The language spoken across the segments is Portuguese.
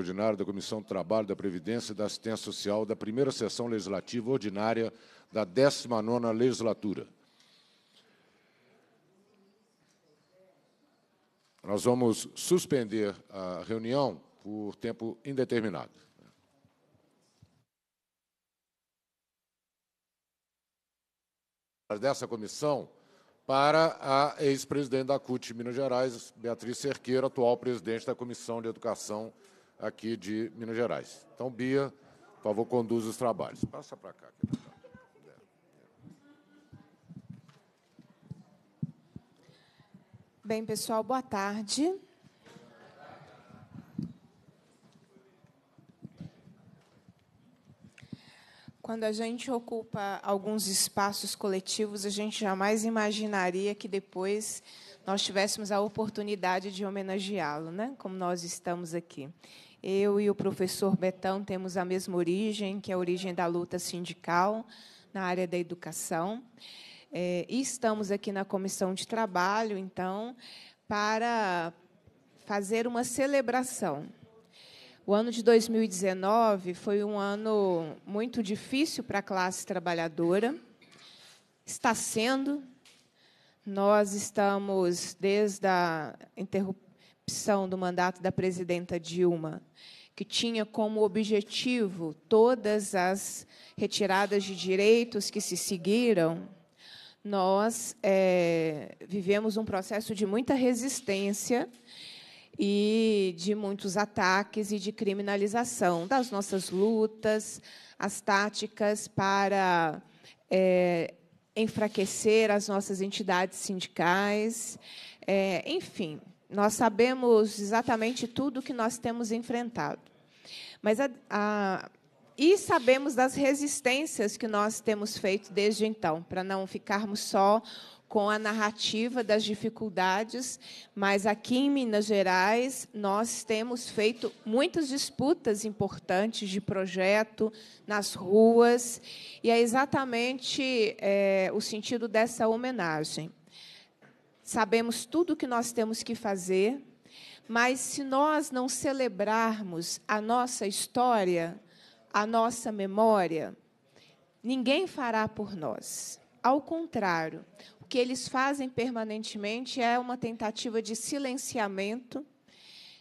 extraordinária da Comissão do Trabalho, da Previdência e da Assistência Social da primeira sessão legislativa ordinária da 19ª legislatura. Nós vamos suspender a reunião por tempo indeterminado. dessa comissão para a ex-presidente da CUT Minas Gerais, Beatriz Cerqueira, atual presidente da Comissão de Educação aqui de Minas Gerais. Então, Bia, por favor, conduza os trabalhos. Passa para cá. Bem, pessoal, boa tarde. Quando a gente ocupa alguns espaços coletivos, a gente jamais imaginaria que depois nós tivéssemos a oportunidade de homenageá-lo, né? como nós estamos aqui. Eu e o professor Betão temos a mesma origem, que é a origem da luta sindical na área da educação. É, e estamos aqui na comissão de trabalho, então, para fazer uma celebração. O ano de 2019 foi um ano muito difícil para a classe trabalhadora. Está sendo. Nós estamos, desde a interrupção interrupção do mandato da presidenta Dilma, que tinha como objetivo todas as retiradas de direitos que se seguiram, nós é, vivemos um processo de muita resistência e de muitos ataques e de criminalização das nossas lutas, as táticas para é, enfraquecer as nossas entidades sindicais, é, enfim, nós sabemos exatamente tudo o que nós temos enfrentado. Mas a, a, e sabemos das resistências que nós temos feito desde então, para não ficarmos só com a narrativa das dificuldades, mas aqui em Minas Gerais nós temos feito muitas disputas importantes de projeto nas ruas, e é exatamente é, o sentido dessa homenagem sabemos tudo o que nós temos que fazer, mas se nós não celebrarmos a nossa história, a nossa memória, ninguém fará por nós. Ao contrário, o que eles fazem permanentemente é uma tentativa de silenciamento,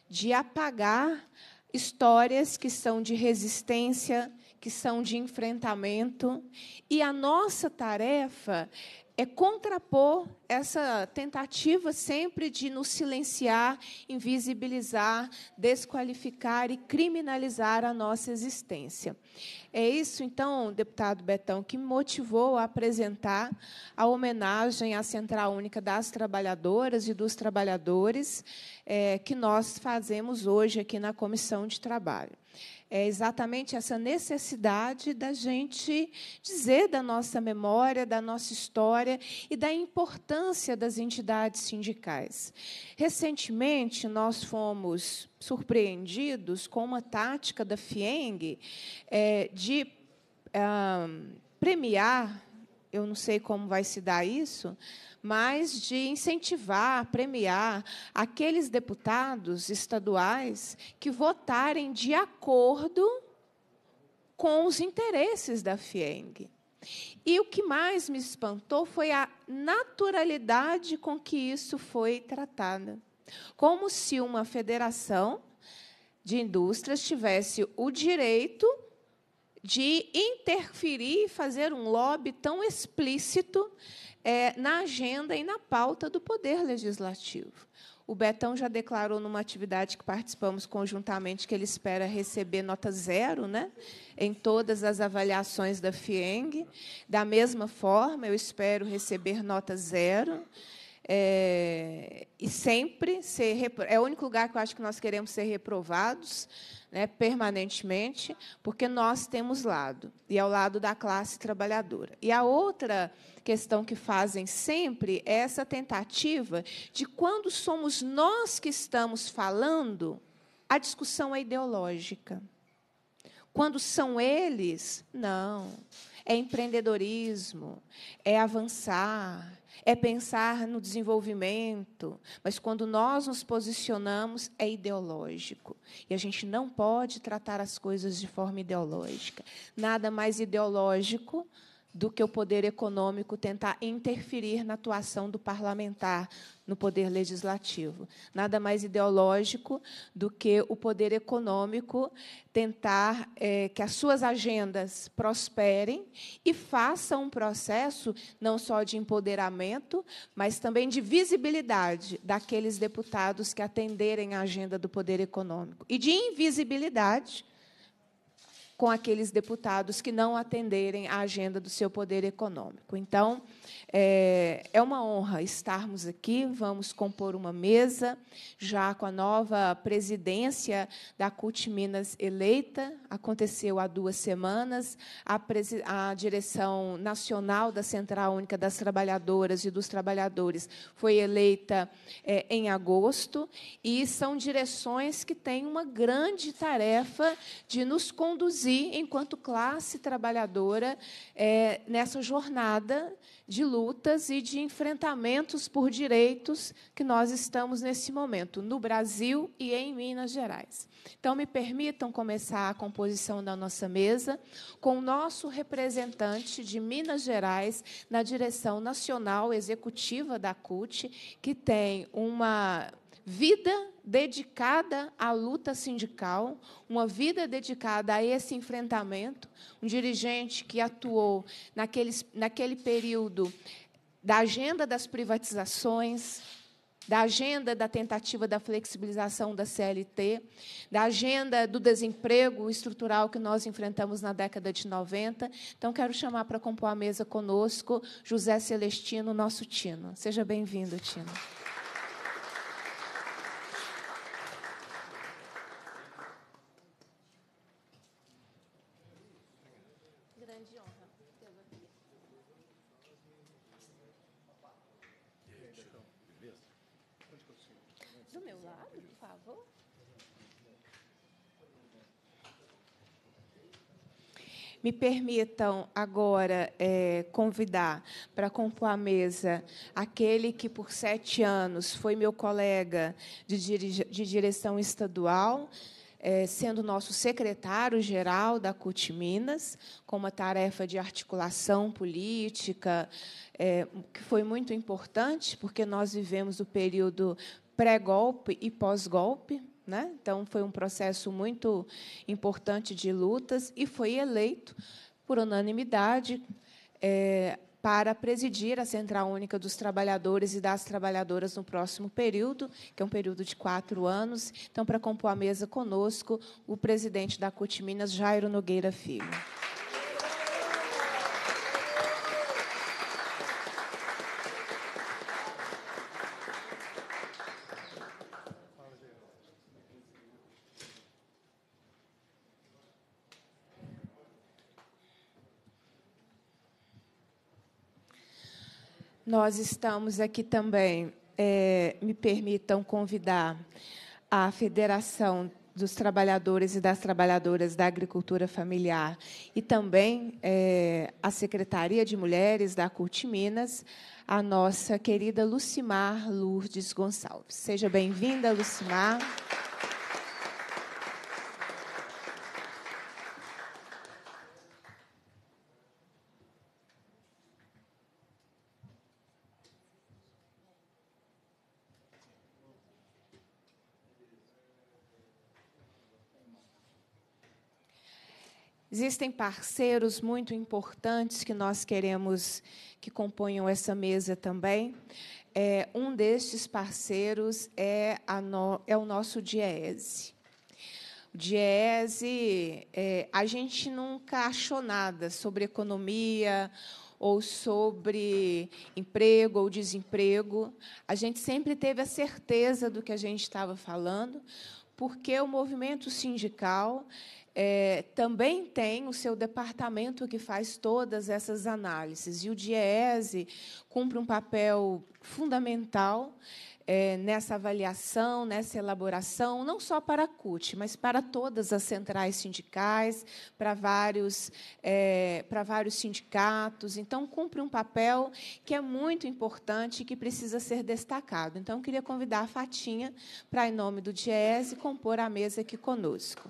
de apagar histórias que são de resistência, que são de enfrentamento, e a nossa tarefa é contrapor essa tentativa sempre de nos silenciar, invisibilizar, desqualificar e criminalizar a nossa existência. É isso, então, deputado Betão, que me motivou a apresentar a homenagem à Central Única das Trabalhadoras e dos Trabalhadores é, que nós fazemos hoje aqui na Comissão de Trabalho é exatamente essa necessidade da gente dizer da nossa memória, da nossa história e da importância das entidades sindicais. Recentemente, nós fomos surpreendidos com uma tática da FIENG é, de ah, premiar eu não sei como vai se dar isso, mas de incentivar, premiar aqueles deputados estaduais que votarem de acordo com os interesses da FIENG. E o que mais me espantou foi a naturalidade com que isso foi tratado. Como se uma federação de indústrias tivesse o direito de interferir e fazer um lobby tão explícito é, na agenda e na pauta do Poder Legislativo. O Betão já declarou numa atividade que participamos conjuntamente que ele espera receber nota zero né, em todas as avaliações da FIENG. Da mesma forma, eu espero receber nota zero. É, e sempre ser repro... é o único lugar que eu acho que nós queremos ser reprovados, né, permanentemente, porque nós temos lado e ao é o lado da classe trabalhadora. E a outra questão que fazem sempre é essa tentativa de quando somos nós que estamos falando, a discussão é ideológica. Quando são eles, não. É empreendedorismo, é avançar, é pensar no desenvolvimento, mas quando nós nos posicionamos é ideológico. E a gente não pode tratar as coisas de forma ideológica. Nada mais ideológico do que o poder econômico tentar interferir na atuação do parlamentar no poder legislativo. Nada mais ideológico do que o poder econômico tentar é, que as suas agendas prosperem e façam um processo não só de empoderamento, mas também de visibilidade daqueles deputados que atenderem à agenda do poder econômico e de invisibilidade com aqueles deputados que não atenderem à agenda do seu poder econômico. Então, é, é, uma honra estarmos aqui. Vamos compor uma mesa, já com a nova presidência da CUT Minas eleita. Aconteceu há duas semanas. A, a direção nacional da Central Única das Trabalhadoras e dos Trabalhadores foi eleita é, em agosto. E são direções que têm uma grande tarefa de nos conduzir enquanto classe trabalhadora, é, nessa jornada de lutas e de enfrentamentos por direitos que nós estamos nesse momento, no Brasil e em Minas Gerais. Então, me permitam começar a composição da nossa mesa com o nosso representante de Minas Gerais na direção nacional executiva da CUT, que tem uma vida dedicada à luta sindical, uma vida dedicada a esse enfrentamento, um dirigente que atuou naquele, naquele período da agenda das privatizações, da agenda da tentativa da flexibilização da CLT, da agenda do desemprego estrutural que nós enfrentamos na década de 90. Então, quero chamar para compor a mesa conosco José Celestino, nosso Tino. Seja bem-vindo, Tino. Me permitam agora é, convidar para compor a mesa aquele que, por sete anos, foi meu colega de, dirige, de direção estadual. É, sendo nosso secretário-geral da CUT Minas, com uma tarefa de articulação política, é, que foi muito importante, porque nós vivemos o período pré-golpe e pós-golpe, né? Então, foi um processo muito importante de lutas e foi eleito, por unanimidade, é, para presidir a Central Única dos Trabalhadores e das Trabalhadoras no próximo período, que é um período de quatro anos. Então, para compor a mesa conosco, o presidente da CUT Minas, Jairo Nogueira Filho. Nós estamos aqui também. É, me permitam convidar a Federação dos Trabalhadores e das Trabalhadoras da Agricultura Familiar e também é, a Secretaria de Mulheres da CUT Minas, a nossa querida Lucimar Lourdes Gonçalves. Seja bem-vinda, Lucimar. Existem parceiros muito importantes que nós queremos que componham essa mesa também. É, um destes parceiros é, no, é o nosso Diese. Diese, é, a gente nunca achou nada sobre economia ou sobre emprego ou desemprego. A gente sempre teve a certeza do que a gente estava falando, porque o movimento sindical é, também tem o seu departamento que faz todas essas análises. E o DIEESE cumpre um papel fundamental é, nessa avaliação, nessa elaboração, não só para a CUT, mas para todas as centrais sindicais, para vários, é, para vários sindicatos. Então, cumpre um papel que é muito importante e que precisa ser destacado. Então, queria convidar a Fatinha para, em nome do DIESE, compor a mesa aqui conosco.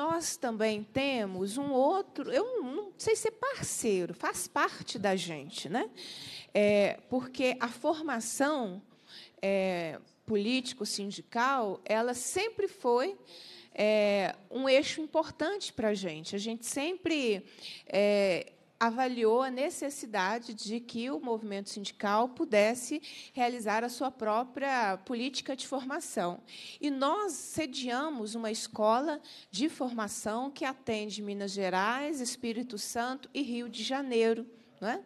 nós também temos um outro, eu não sei se é parceiro, faz parte da gente, né? É, porque a formação é, político-sindical, ela sempre foi é, um eixo importante para a gente. A gente sempre é, avaliou a necessidade de que o movimento sindical pudesse realizar a sua própria política de formação. E nós sediamos uma escola de formação que atende Minas Gerais, Espírito Santo e Rio de Janeiro. É?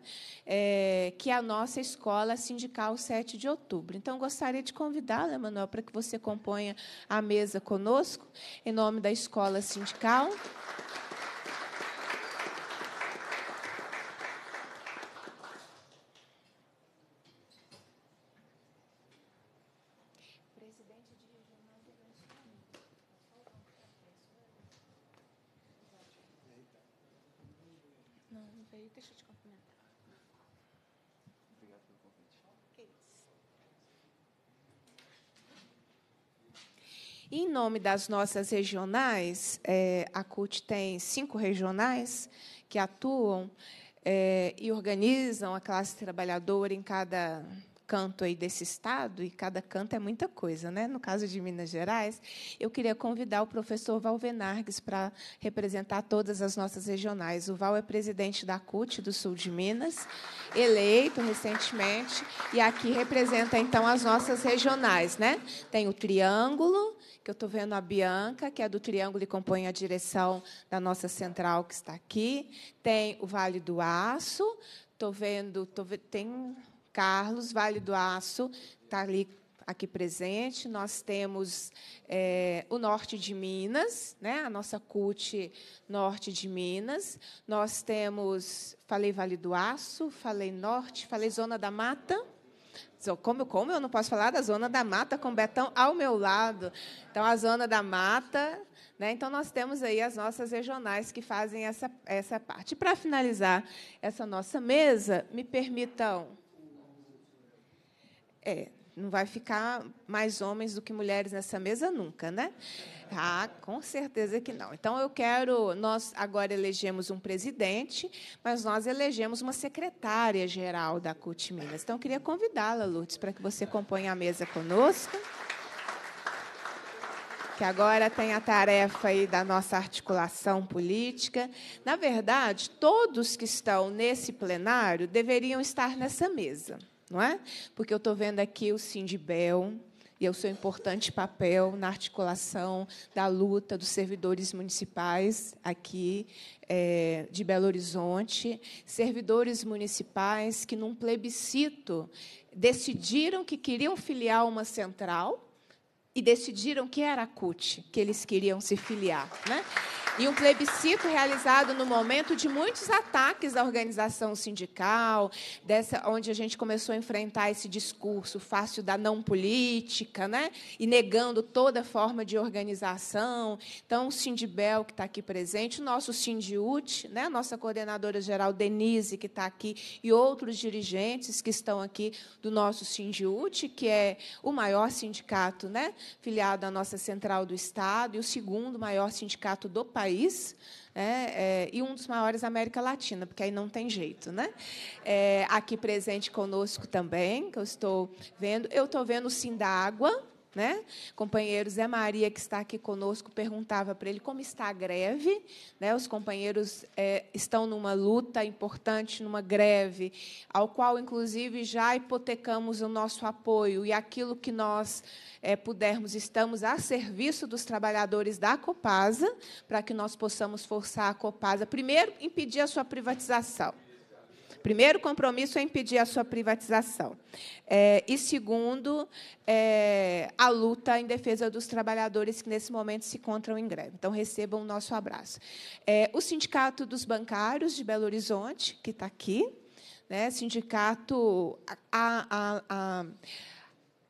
É, que é a nossa escola sindical 7 de outubro. Então, gostaria de convidá-la, Manuel, para que você componha a mesa conosco, em nome da escola sindical. nome das nossas regionais, é, a CUT tem cinco regionais que atuam é, e organizam a classe trabalhadora em cada canto aí desse estado, e cada canto é muita coisa, né? No caso de Minas Gerais, eu queria convidar o professor Val Venargues para representar todas as nossas regionais. O Val é presidente da CUT do Sul de Minas, eleito recentemente, e aqui representa então as nossas regionais, né? Tem o Triângulo, que eu estou vendo a Bianca, que é do Triângulo e compõe a direção da nossa central, que está aqui. Tem o Vale do Aço, estou vendo, tô, tem Carlos, Vale do Aço, está ali aqui presente. Nós temos é, o norte de Minas, né? a nossa CUT norte de Minas. Nós temos, falei Vale do Aço, falei norte, falei Zona da Mata. Como, como eu não posso falar da Zona da Mata com Betão ao meu lado? Então, a Zona da Mata. Né? Então, nós temos aí as nossas regionais que fazem essa, essa parte. E, para finalizar essa nossa mesa, me permitam. É, não vai ficar mais homens do que mulheres nessa mesa nunca, né? Ah, com certeza que não. Então eu quero, nós agora elegemos um presidente, mas nós elegemos uma secretária geral da CUT Minas. Então eu queria convidá-la, Lourdes, para que você componha a mesa conosco. Que agora tem a tarefa aí da nossa articulação política. Na verdade, todos que estão nesse plenário deveriam estar nessa mesa não é? Porque eu estou vendo aqui o Sindibel e o seu importante papel na articulação da luta dos servidores municipais aqui é, de Belo Horizonte, servidores municipais que, num plebiscito, decidiram que queriam filiar uma central e decidiram que era a CUT que eles queriam se filiar, né? e um plebiscito realizado no momento de muitos ataques à organização sindical, dessa onde a gente começou a enfrentar esse discurso fácil da não política, né? E negando toda forma de organização. Então, o Sindibel que está aqui presente, o nosso Sindiut, né? Nossa coordenadora geral Denise que está aqui e outros dirigentes que estão aqui do nosso Sindiut, que é o maior sindicato, né? Filiado à nossa central do estado e o segundo maior sindicato do país país, é, é, e um dos maiores da América Latina, porque aí não tem jeito, né? É, aqui presente conosco também, que eu estou vendo, eu estou vendo o água. Né? Companheiro Zé Maria, que está aqui conosco, perguntava para ele como está a greve. Né? Os companheiros é, estão numa luta importante, numa greve, ao qual, inclusive, já hipotecamos o nosso apoio e aquilo que nós é, pudermos, estamos a serviço dos trabalhadores da Copasa, para que nós possamos forçar a Copasa, primeiro, impedir a sua privatização. Primeiro compromisso é impedir a sua privatização. É, e segundo, é, a luta em defesa dos trabalhadores que nesse momento se encontram em greve. Então, recebam o nosso abraço. É, o Sindicato dos Bancários de Belo Horizonte, que está aqui, né, sindicato. A, a, a,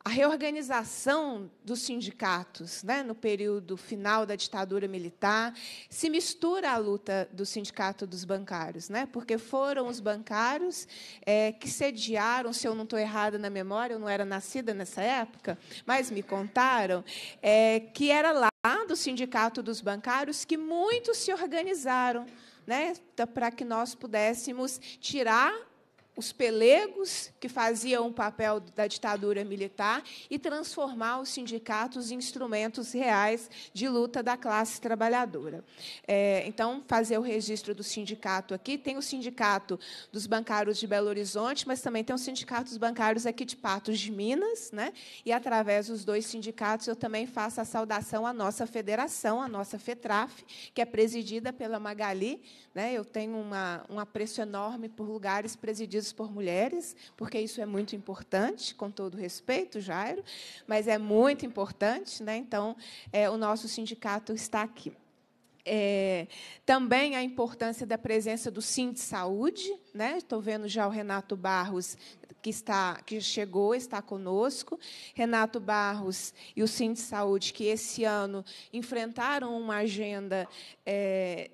a reorganização dos sindicatos né, no período final da ditadura militar se mistura à luta do sindicato dos bancários, né, porque foram os bancários é, que sediaram, se eu não estou errada na memória, eu não era nascida nessa época, mas me contaram, é, que era lá do sindicato dos bancários que muitos se organizaram né, para que nós pudéssemos tirar os pelegos que faziam o papel da ditadura militar e transformar os sindicatos em instrumentos reais de luta da classe trabalhadora. É, então, fazer o registro do sindicato aqui. Tem o sindicato dos bancários de Belo Horizonte, mas também tem o sindicato dos bancários aqui de Patos de Minas. Né? E, através dos dois sindicatos, eu também faço a saudação à nossa federação, à nossa FETRAF, que é presidida pela Magali né? Eu tenho uma, um apreço enorme por lugares presididos por mulheres, porque isso é muito importante, com todo respeito, Jairo, mas é muito importante. Né? Então, é, o nosso sindicato está aqui. É, também a importância da presença do Sim de Saúde. Né? Estou vendo já o Renato Barros, que, está, que chegou, está conosco. Renato Barros e o Sim de Saúde, que esse ano enfrentaram uma agenda. É,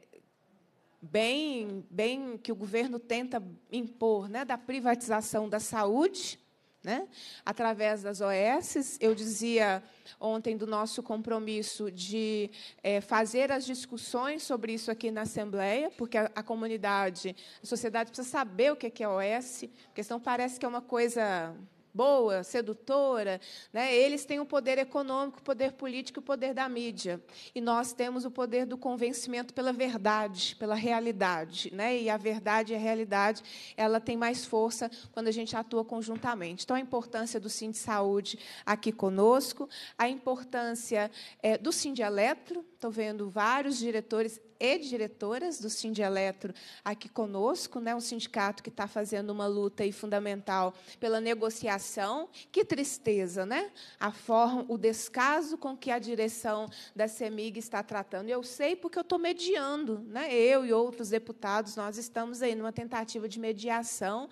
bem, bem que o governo tenta impor, né, da privatização da saúde, né, através das OS. Eu dizia ontem do nosso compromisso de é, fazer as discussões sobre isso aqui na Assembleia, porque a, a comunidade, a sociedade precisa saber o que é, que é OS, porque senão parece que é uma coisa boa, sedutora. Né? Eles têm o poder econômico, o poder político e o poder da mídia. E nós temos o poder do convencimento pela verdade, pela realidade. Né? E a verdade e a realidade ela tem mais força quando a gente atua conjuntamente. Então, a importância do Sim de Saúde aqui conosco, a importância é, do Sim de Eletro, estou vendo vários diretores e diretoras do Sindieletro aqui conosco, né, um sindicato que está fazendo uma luta aí fundamental pela negociação. Que tristeza, né? A forma, o descaso com que a direção da CEMIG está tratando. Eu sei porque eu estou mediando, né? eu e outros deputados, nós estamos aí numa tentativa de mediação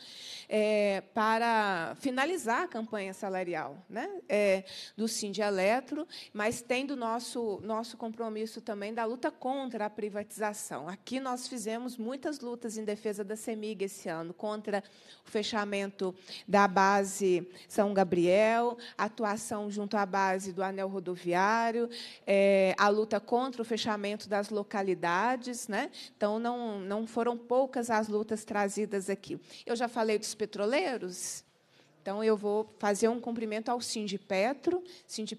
é, para finalizar a campanha salarial né? É, do Sindieletro, mas tendo nosso, nosso compromisso também da luta contra a privatização privatização. Aqui nós fizemos muitas lutas em defesa da CEMIG esse ano, contra o fechamento da base São Gabriel, atuação junto à base do anel rodoviário, é, a luta contra o fechamento das localidades. Né? Então, não, não foram poucas as lutas trazidas aqui. Eu já falei dos petroleiros. Então, eu vou fazer um cumprimento ao Sindipetro,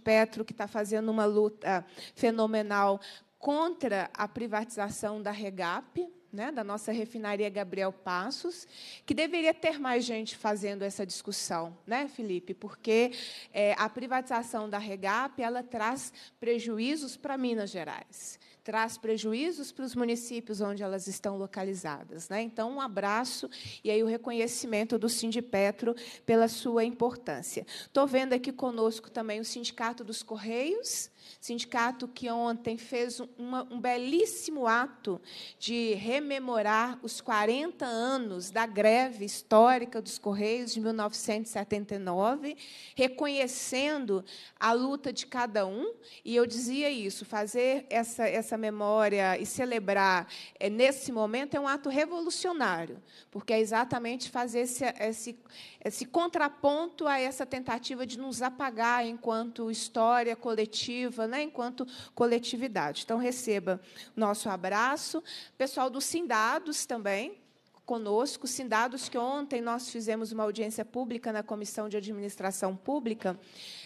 Petro, que está fazendo uma luta fenomenal contra a privatização da REGAP, né, da nossa refinaria Gabriel Passos, que deveria ter mais gente fazendo essa discussão, né, Felipe? Porque é, a privatização da Regap ela traz prejuízos para Minas Gerais, traz prejuízos para os municípios onde elas estão localizadas, né? Então um abraço e aí o reconhecimento do Sindipetro pela sua importância. Estou vendo aqui conosco também o Sindicato dos Correios Sindicato que ontem fez uma, um belíssimo ato de rememorar os 40 anos da greve histórica dos Correios de 1979, reconhecendo a luta de cada um. E eu dizia isso: fazer essa, essa memória e celebrar é, nesse momento é um ato revolucionário, porque é exatamente fazer esse, esse, esse contraponto a essa tentativa de nos apagar enquanto história coletiva coletiva, né, enquanto coletividade. Então, receba nosso abraço. Pessoal do Sindados também, conosco, sindados que ontem nós fizemos uma audiência pública na Comissão de Administração Pública,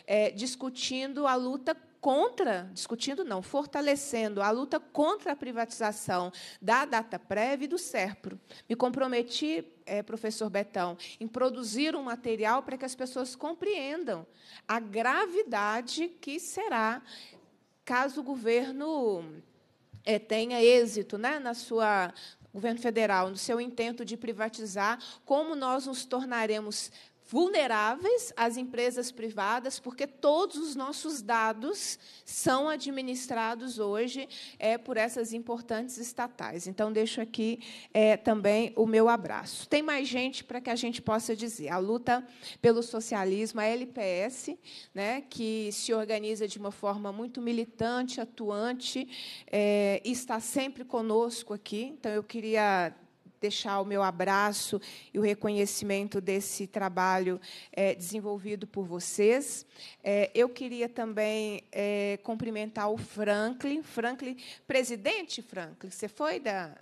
é, discutindo a luta contra, discutindo não, fortalecendo a luta contra a privatização da data prévia e do SERPRO. Me comprometi, é, professor Betão, em produzir um material para que as pessoas compreendam a gravidade que será caso o governo é, tenha êxito né, na sua governo federal, no seu intento de privatizar, como nós nos tornaremos vulneráveis às empresas privadas, porque todos os nossos dados são administrados hoje é, por essas importantes estatais. Então, deixo aqui é, também o meu abraço. Tem mais gente para que a gente possa dizer. A luta pelo socialismo, a LPS, né, que se organiza de uma forma muito militante, atuante, é, está sempre conosco aqui. Então, eu queria deixar o meu abraço e o reconhecimento desse trabalho é, desenvolvido por vocês. É, eu queria também é, cumprimentar o Franklin. Franklin, presidente Franklin, você foi da,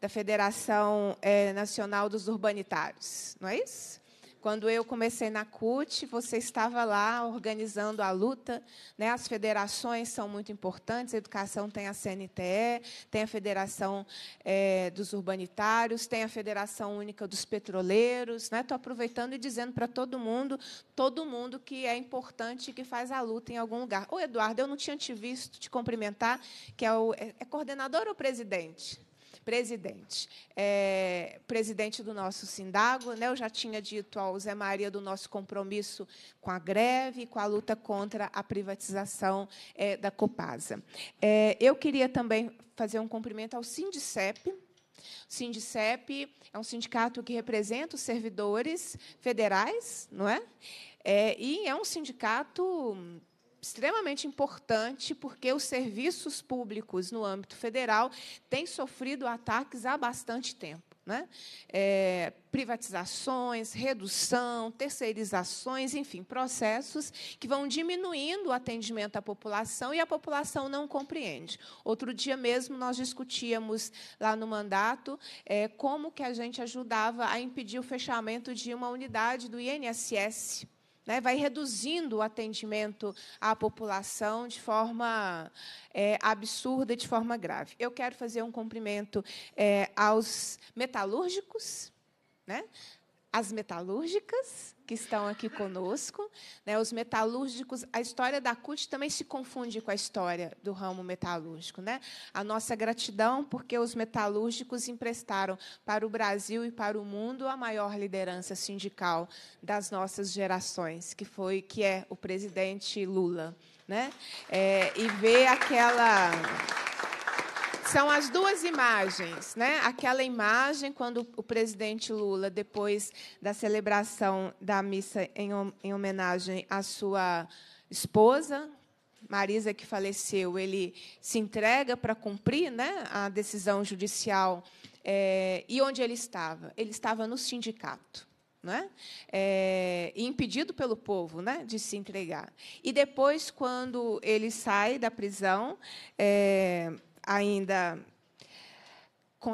da Federação Nacional dos Urbanitários, não é isso? Quando eu comecei na CUT, você estava lá organizando a luta. Né? As federações são muito importantes. A educação tem a CNTE, tem a Federação é, dos Urbanitários, tem a Federação Única dos Petroleiros. Né? Estou aproveitando e dizendo para todo mundo, todo mundo que é importante e que faz a luta em algum lugar. O Eduardo, eu não tinha te visto te cumprimentar, que é, o, é, é coordenador ou presidente? presidente. É, presidente do nosso Sindago, né? eu já tinha dito ao Zé Maria do nosso compromisso com a greve, com a luta contra a privatização é, da Copasa. É, eu queria também fazer um cumprimento ao Sindicep, o Sindicep é um sindicato que representa os servidores federais, não é? é e é um sindicato extremamente importante porque os serviços públicos no âmbito federal têm sofrido ataques há bastante tempo. Né? É, privatizações, redução, terceirizações, enfim, processos que vão diminuindo o atendimento à população e a população não compreende. Outro dia mesmo nós discutíamos lá no mandato é, como que a gente ajudava a impedir o fechamento de uma unidade do INSS né, vai reduzindo o atendimento à população de forma é, absurda, de forma grave. Eu quero fazer um cumprimento é, aos metalúrgicos, né, as metalúrgicas que estão aqui conosco, né, os metalúrgicos, a história da CUT também se confunde com a história do ramo metalúrgico, né? A nossa gratidão porque os metalúrgicos emprestaram para o Brasil e para o mundo a maior liderança sindical das nossas gerações, que foi que é o presidente Lula, né? É, e ver aquela são as duas imagens, né? Aquela imagem quando o presidente Lula, depois da celebração da missa em homenagem à sua esposa, Marisa, que faleceu, ele se entrega para cumprir né, a decisão judicial. É, e onde ele estava? Ele estava no sindicato. Né? É, impedido pelo povo né, de se entregar. E depois, quando ele sai da prisão, é, ainda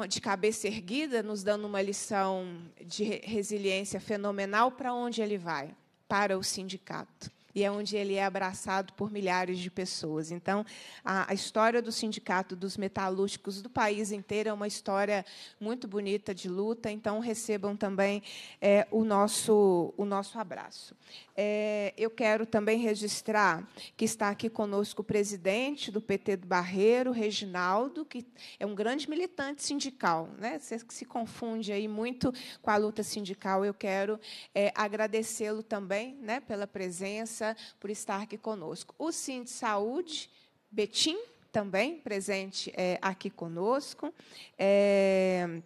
de cabeça erguida, nos dando uma lição de resiliência fenomenal para onde ele vai, para o sindicato e é onde ele é abraçado por milhares de pessoas. Então, a, a história do Sindicato dos Metalúrgicos do país inteiro é uma história muito bonita de luta, então recebam também é, o, nosso, o nosso abraço. É, eu quero também registrar que está aqui conosco o presidente do PT do Barreiro, Reginaldo, que é um grande militante sindical. Né? Você que se confunde aí muito com a luta sindical, eu quero é, agradecê-lo também né, pela presença presença, por estar aqui conosco. O Sim de Saúde, Betim, também presente é, aqui conosco. É...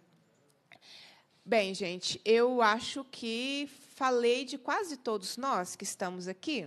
Bem, gente, eu acho que falei de quase todos nós que estamos aqui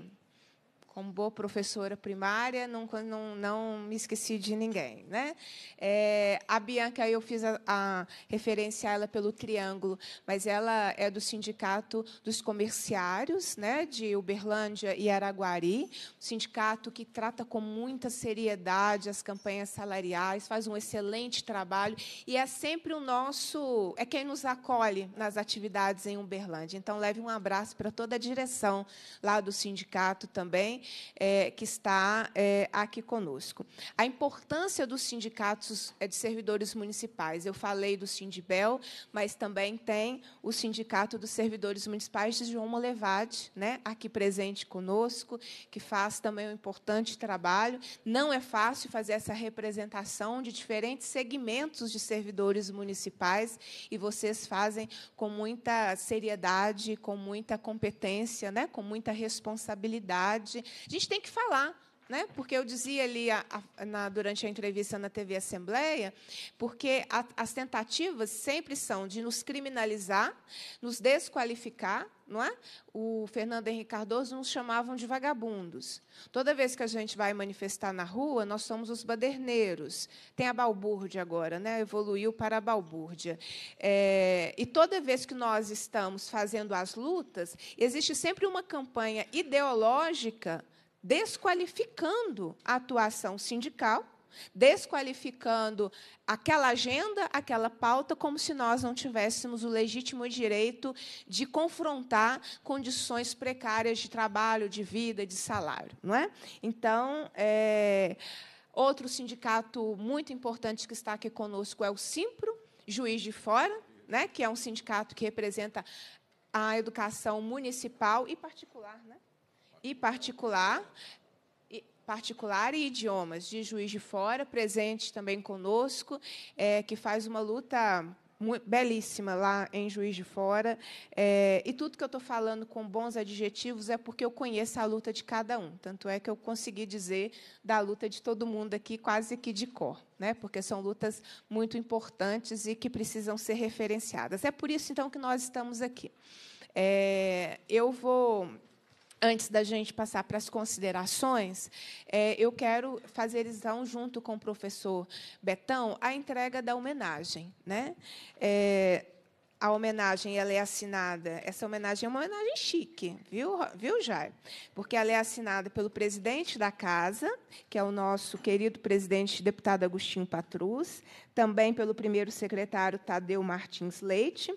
como boa professora primária, não, não, não me esqueci de ninguém. Né? É, a Bianca, eu fiz a, a referência a ela pelo Triângulo, mas ela é do Sindicato dos Comerciários né, de Uberlândia e Araguari, um sindicato que trata com muita seriedade as campanhas salariais, faz um excelente trabalho e é sempre o nosso, é quem nos acolhe nas atividades em Uberlândia. Então, leve um abraço para toda a direção lá do sindicato também é, que está é, aqui conosco. A importância dos sindicatos é, de servidores municipais. Eu falei do Sindibel, mas também tem o Sindicato dos Servidores Municipais de João Molevade, né, aqui presente conosco, que faz também um importante trabalho. Não é fácil fazer essa representação de diferentes segmentos de servidores municipais e vocês fazem com muita seriedade, com muita competência, né, com muita responsabilidade a gente tem que falar né? porque eu dizia ali a, a, na, durante a entrevista na TV Assembleia, porque a, as tentativas sempre são de nos criminalizar, nos desqualificar, não é? O Fernando Henrique Cardoso nos chamavam de vagabundos. Toda vez que a gente vai manifestar na rua, nós somos os baderneiros. Tem a balbúrdia agora, né? evoluiu para a balbúrdia. É, e toda vez que nós estamos fazendo as lutas, existe sempre uma campanha ideológica desqualificando a atuação sindical, desqualificando aquela agenda, aquela pauta, como se nós não tivéssemos o legítimo direito de confrontar condições precárias de trabalho, de vida, de salário, não é? Então, é... outro sindicato muito importante que está aqui conosco é o Simpro, Juiz de Fora, né? Que é um sindicato que representa a educação municipal e particular, né? e particular, particular e idiomas, de Juiz de Fora, presente também conosco, é, que faz uma luta belíssima lá em Juiz de Fora. É, e tudo que eu estou falando com bons adjetivos é porque eu conheço a luta de cada um. Tanto é que eu consegui dizer da luta de todo mundo aqui, quase que de cor, né? porque são lutas muito importantes e que precisam ser referenciadas. É por isso, então, que nós estamos aqui. É, eu vou Antes da gente passar para as considerações, é, eu quero fazer então, junto com o professor Betão, a entrega da homenagem. Né? É, a homenagem ela é assinada. Essa homenagem é uma homenagem chique, viu, viu Jair? Porque ela é assinada pelo presidente da casa, que é o nosso querido presidente deputado Agostinho Patrus, também pelo primeiro secretário Tadeu Martins Leite,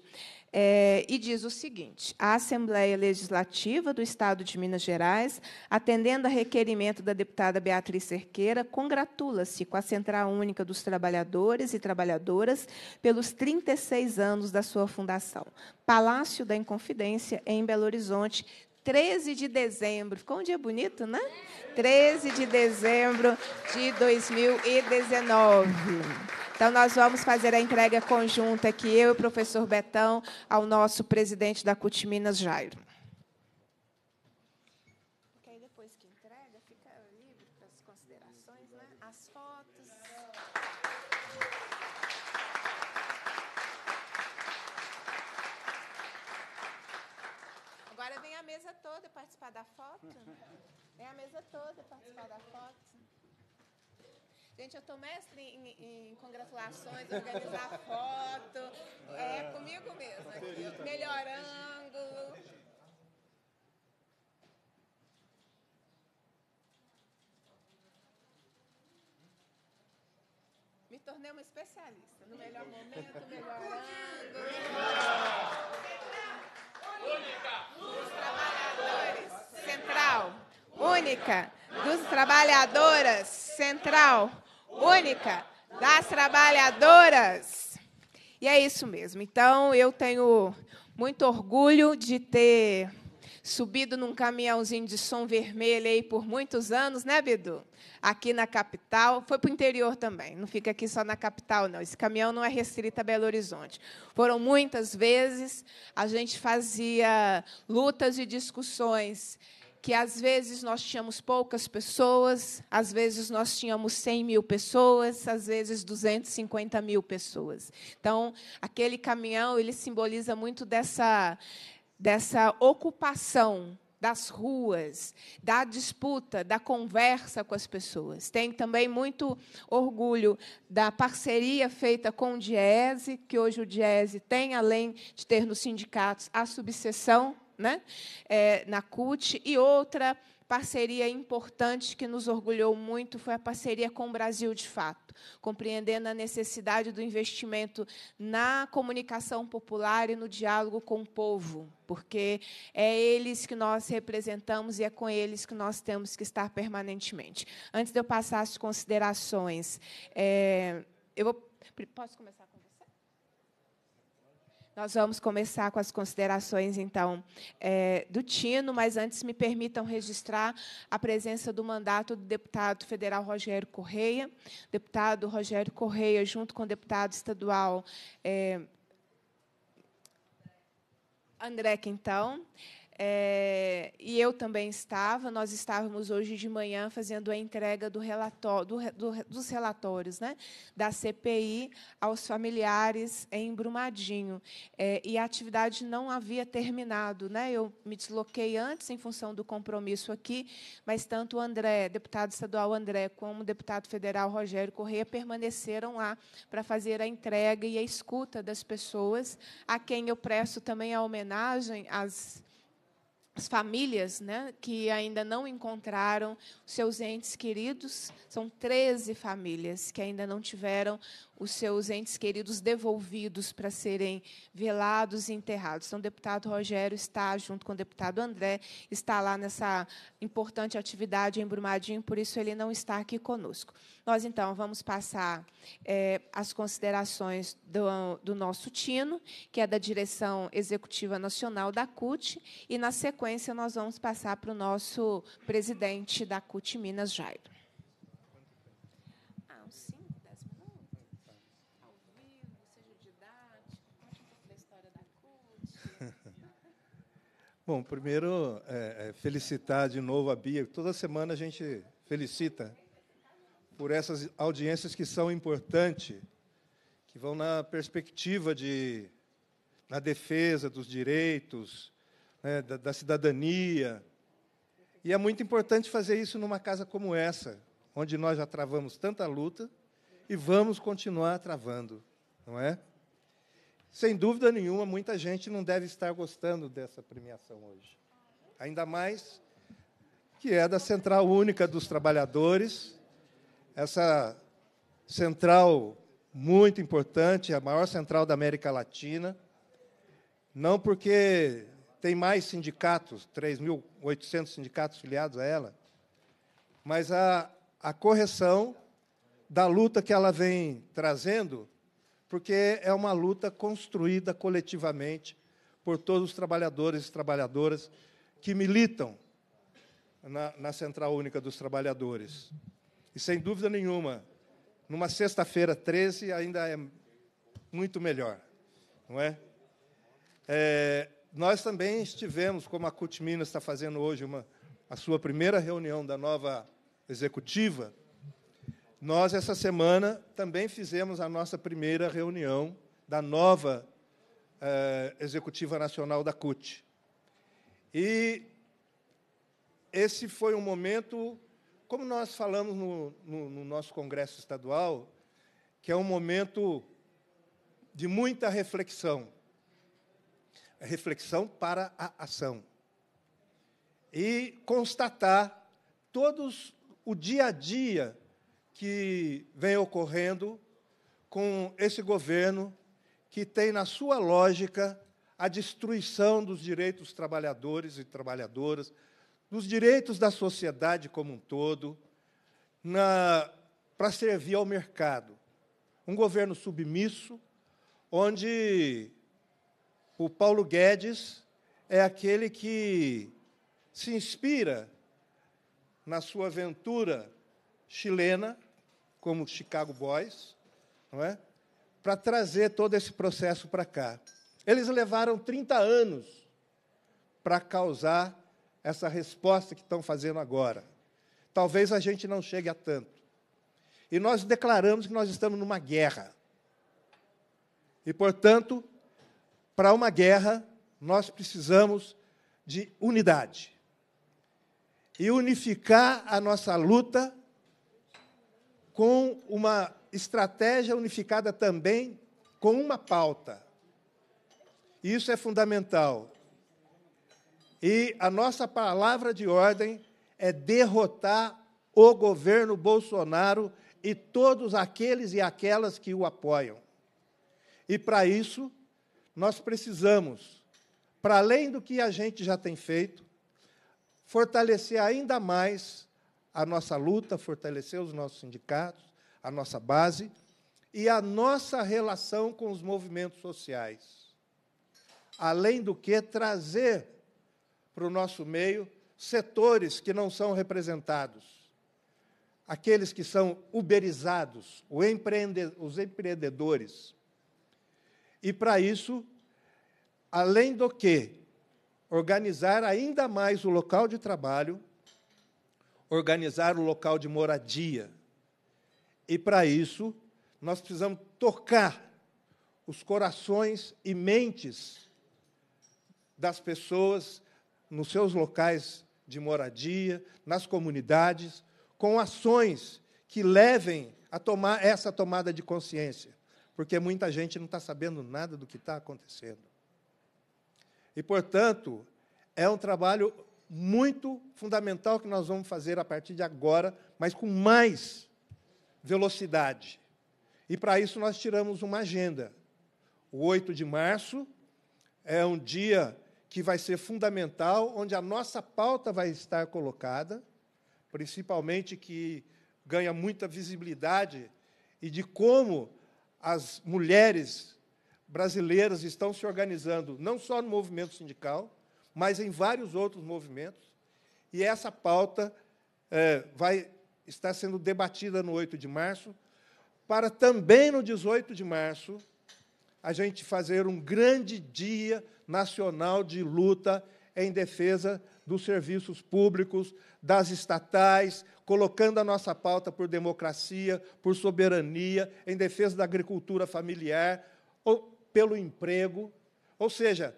é, e diz o seguinte: a Assembleia Legislativa do Estado de Minas Gerais, atendendo a requerimento da deputada Beatriz Cerqueira, congratula-se com a Central Única dos Trabalhadores e Trabalhadoras pelos 36 anos da sua fundação. Palácio da Inconfidência, em Belo Horizonte, 13 de dezembro. Ficou um dia bonito, né? 13 de dezembro de 2019. Então, nós vamos fazer a entrega conjunta aqui, eu e o professor Betão, ao nosso presidente da CUT Minas, Jairo. Agora vem a mesa toda participar da foto. Vem a mesa toda participar da foto. Gente, eu tô mestre em, em congratulações, organizar foto. É, é comigo mesmo. Tá aqui, melhor ângulo. Me tornei uma especialista no melhor momento, melhor ângulo. Única! Dos trabalhadores, central. Única! Dos trabalhadoras, central única das trabalhadoras. E é isso mesmo. Então, eu tenho muito orgulho de ter subido num caminhãozinho de som vermelho aí por muitos anos, né, Bidu? Aqui na capital. Foi para o interior também, não fica aqui só na capital, não. Esse caminhão não é restrito a Belo Horizonte. Foram muitas vezes, a gente fazia lutas e discussões que às vezes nós tínhamos poucas pessoas, às vezes nós tínhamos 100 mil pessoas, às vezes 250 mil pessoas. Então, aquele caminhão ele simboliza muito dessa, dessa ocupação das ruas, da disputa, da conversa com as pessoas. Tenho também muito orgulho da parceria feita com o Diese, que hoje o Diese tem, além de ter nos sindicatos a subseção né? É, na CUT. E outra parceria importante que nos orgulhou muito foi a parceria com o Brasil de Fato, compreendendo a necessidade do investimento na comunicação popular e no diálogo com o povo, porque é eles que nós representamos e é com eles que nós temos que estar permanentemente. Antes de eu passar as considerações, é, eu vou. Posso começar? Nós vamos começar com as considerações, então, é, do Tino, mas antes me permitam registrar a presença do mandato do deputado federal Rogério Correia. Deputado Rogério Correia, junto com o deputado estadual é, André Quintão. então é, e eu também estava. Nós estávamos hoje de manhã fazendo a entrega do do, do, dos relatórios né, da CPI aos familiares em Brumadinho. É, e a atividade não havia terminado. Né? Eu me desloquei antes em função do compromisso aqui, mas tanto o André, deputado estadual André, como o deputado federal Rogério Correia permaneceram lá para fazer a entrega e a escuta das pessoas, a quem eu presto também a homenagem às as famílias né, que ainda não encontraram seus entes queridos. São 13 famílias que ainda não tiveram os seus entes queridos devolvidos para serem velados e enterrados. Então, o deputado Rogério está, junto com o deputado André, está lá nessa importante atividade em Brumadinho, por isso ele não está aqui conosco. Nós, então, vamos passar é, as considerações do, do nosso Tino, que é da Direção Executiva Nacional da CUT, e, na sequência, nós vamos passar para o nosso presidente da CUT Minas, Jairo. Bom, primeiro, é, é, felicitar de novo a Bia. Toda semana a gente felicita por essas audiências que são importantes, que vão na perspectiva de, na defesa dos direitos, né, da, da cidadania. E é muito importante fazer isso numa casa como essa, onde nós já travamos tanta luta e vamos continuar travando, não é? Sem dúvida nenhuma, muita gente não deve estar gostando dessa premiação hoje. Ainda mais que é da Central Única dos Trabalhadores, essa central muito importante, a maior central da América Latina, não porque tem mais sindicatos, 3.800 sindicatos filiados a ela, mas a, a correção da luta que ela vem trazendo porque é uma luta construída coletivamente por todos os trabalhadores e trabalhadoras que militam na, na Central Única dos Trabalhadores. E, sem dúvida nenhuma, numa sexta-feira 13 ainda é muito melhor, não é? é nós também estivemos, como a CUT Minas está fazendo hoje uma, a sua primeira reunião da nova executiva, nós, essa semana, também fizemos a nossa primeira reunião da nova eh, Executiva Nacional da CUT. E esse foi um momento, como nós falamos no, no, no nosso Congresso Estadual, que é um momento de muita reflexão. É reflexão para a ação. E constatar todos o dia a dia que vem ocorrendo com esse governo que tem na sua lógica a destruição dos direitos dos trabalhadores e trabalhadoras, dos direitos da sociedade como um todo, para servir ao mercado. Um governo submisso, onde o Paulo Guedes é aquele que se inspira na sua aventura chilena como Chicago Boys, não é? para trazer todo esse processo para cá. Eles levaram 30 anos para causar essa resposta que estão fazendo agora. Talvez a gente não chegue a tanto. E nós declaramos que nós estamos numa guerra. E, portanto, para uma guerra, nós precisamos de unidade. E unificar a nossa luta com uma estratégia unificada também com uma pauta. Isso é fundamental. E a nossa palavra de ordem é derrotar o governo Bolsonaro e todos aqueles e aquelas que o apoiam. E para isso, nós precisamos, para além do que a gente já tem feito, fortalecer ainda mais a nossa luta, fortalecer os nossos sindicatos, a nossa base e a nossa relação com os movimentos sociais. Além do que trazer para o nosso meio setores que não são representados, aqueles que são uberizados, os empreendedores. E para isso, além do que organizar ainda mais o local de trabalho organizar o local de moradia. E para isso, nós precisamos tocar os corações e mentes das pessoas nos seus locais de moradia, nas comunidades, com ações que levem a tomar essa tomada de consciência, porque muita gente não está sabendo nada do que está acontecendo. E, portanto, é um trabalho muito fundamental que nós vamos fazer a partir de agora, mas com mais velocidade. E para isso nós tiramos uma agenda. O 8 de março é um dia que vai ser fundamental, onde a nossa pauta vai estar colocada, principalmente que ganha muita visibilidade e de como as mulheres brasileiras estão se organizando, não só no movimento sindical, mas em vários outros movimentos. E essa pauta é, vai estar sendo debatida no 8 de março, para também no 18 de março a gente fazer um grande dia nacional de luta em defesa dos serviços públicos, das estatais, colocando a nossa pauta por democracia, por soberania, em defesa da agricultura familiar, ou pelo emprego. Ou seja,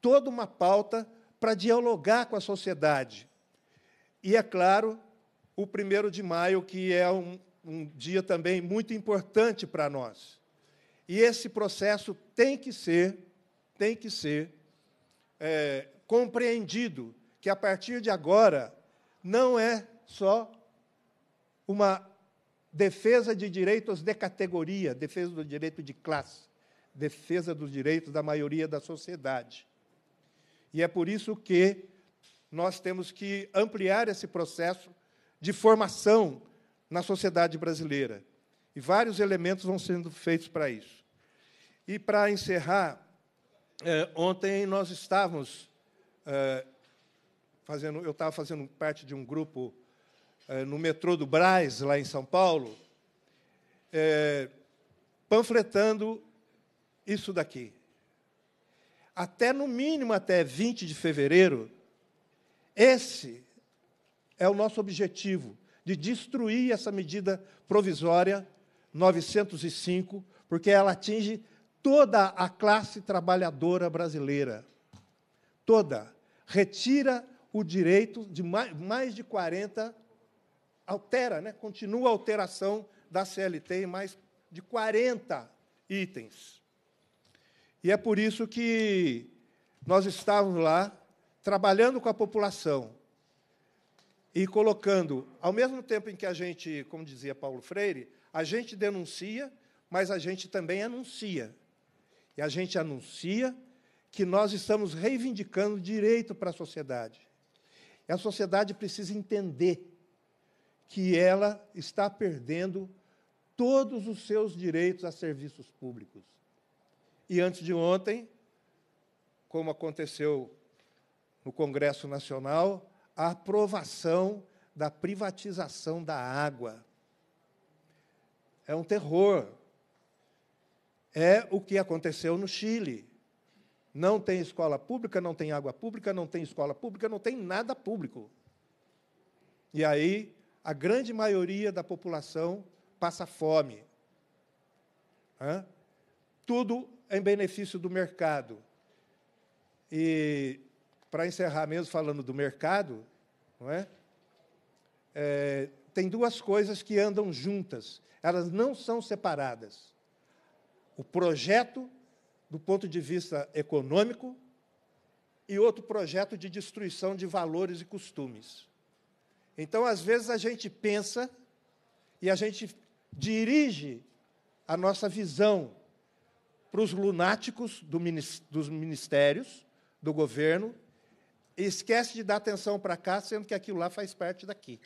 toda uma pauta para dialogar com a sociedade. E, é claro, o 1 de maio, que é um, um dia também muito importante para nós. E esse processo tem que ser, tem que ser é, compreendido que a partir de agora não é só uma defesa de direitos de categoria, defesa do direito de classe, defesa dos direitos da maioria da sociedade. E é por isso que nós temos que ampliar esse processo de formação na sociedade brasileira. E vários elementos vão sendo feitos para isso. E para encerrar, é, ontem nós estávamos é, fazendo, eu estava fazendo parte de um grupo é, no metrô do Braz, lá em São Paulo, panfletando isso daqui até no mínimo até 20 de fevereiro, esse é o nosso objetivo de destruir essa medida provisória 905, porque ela atinge toda a classe trabalhadora brasileira. Toda. Retira o direito de mais de 40, altera, né? continua a alteração da CLT em mais de 40 itens. E é por isso que nós estávamos lá trabalhando com a população e colocando, ao mesmo tempo em que a gente, como dizia Paulo Freire, a gente denuncia, mas a gente também anuncia. E a gente anuncia que nós estamos reivindicando direito para a sociedade. E a sociedade precisa entender que ela está perdendo todos os seus direitos a serviços públicos. E antes de ontem, como aconteceu no Congresso Nacional, a aprovação da privatização da água. É um terror. É o que aconteceu no Chile. Não tem escola pública, não tem água pública, não tem escola pública, não tem nada público. E aí, a grande maioria da população passa fome. Hã? Tudo em benefício do mercado. E, para encerrar mesmo, falando do mercado, não é? é tem duas coisas que andam juntas, elas não são separadas. O projeto, do ponto de vista econômico, e outro projeto de destruição de valores e costumes. Então, às vezes, a gente pensa e a gente dirige a nossa visão para os lunáticos do, dos ministérios, do governo, esquece de dar atenção para cá, sendo que aquilo lá faz parte daqui.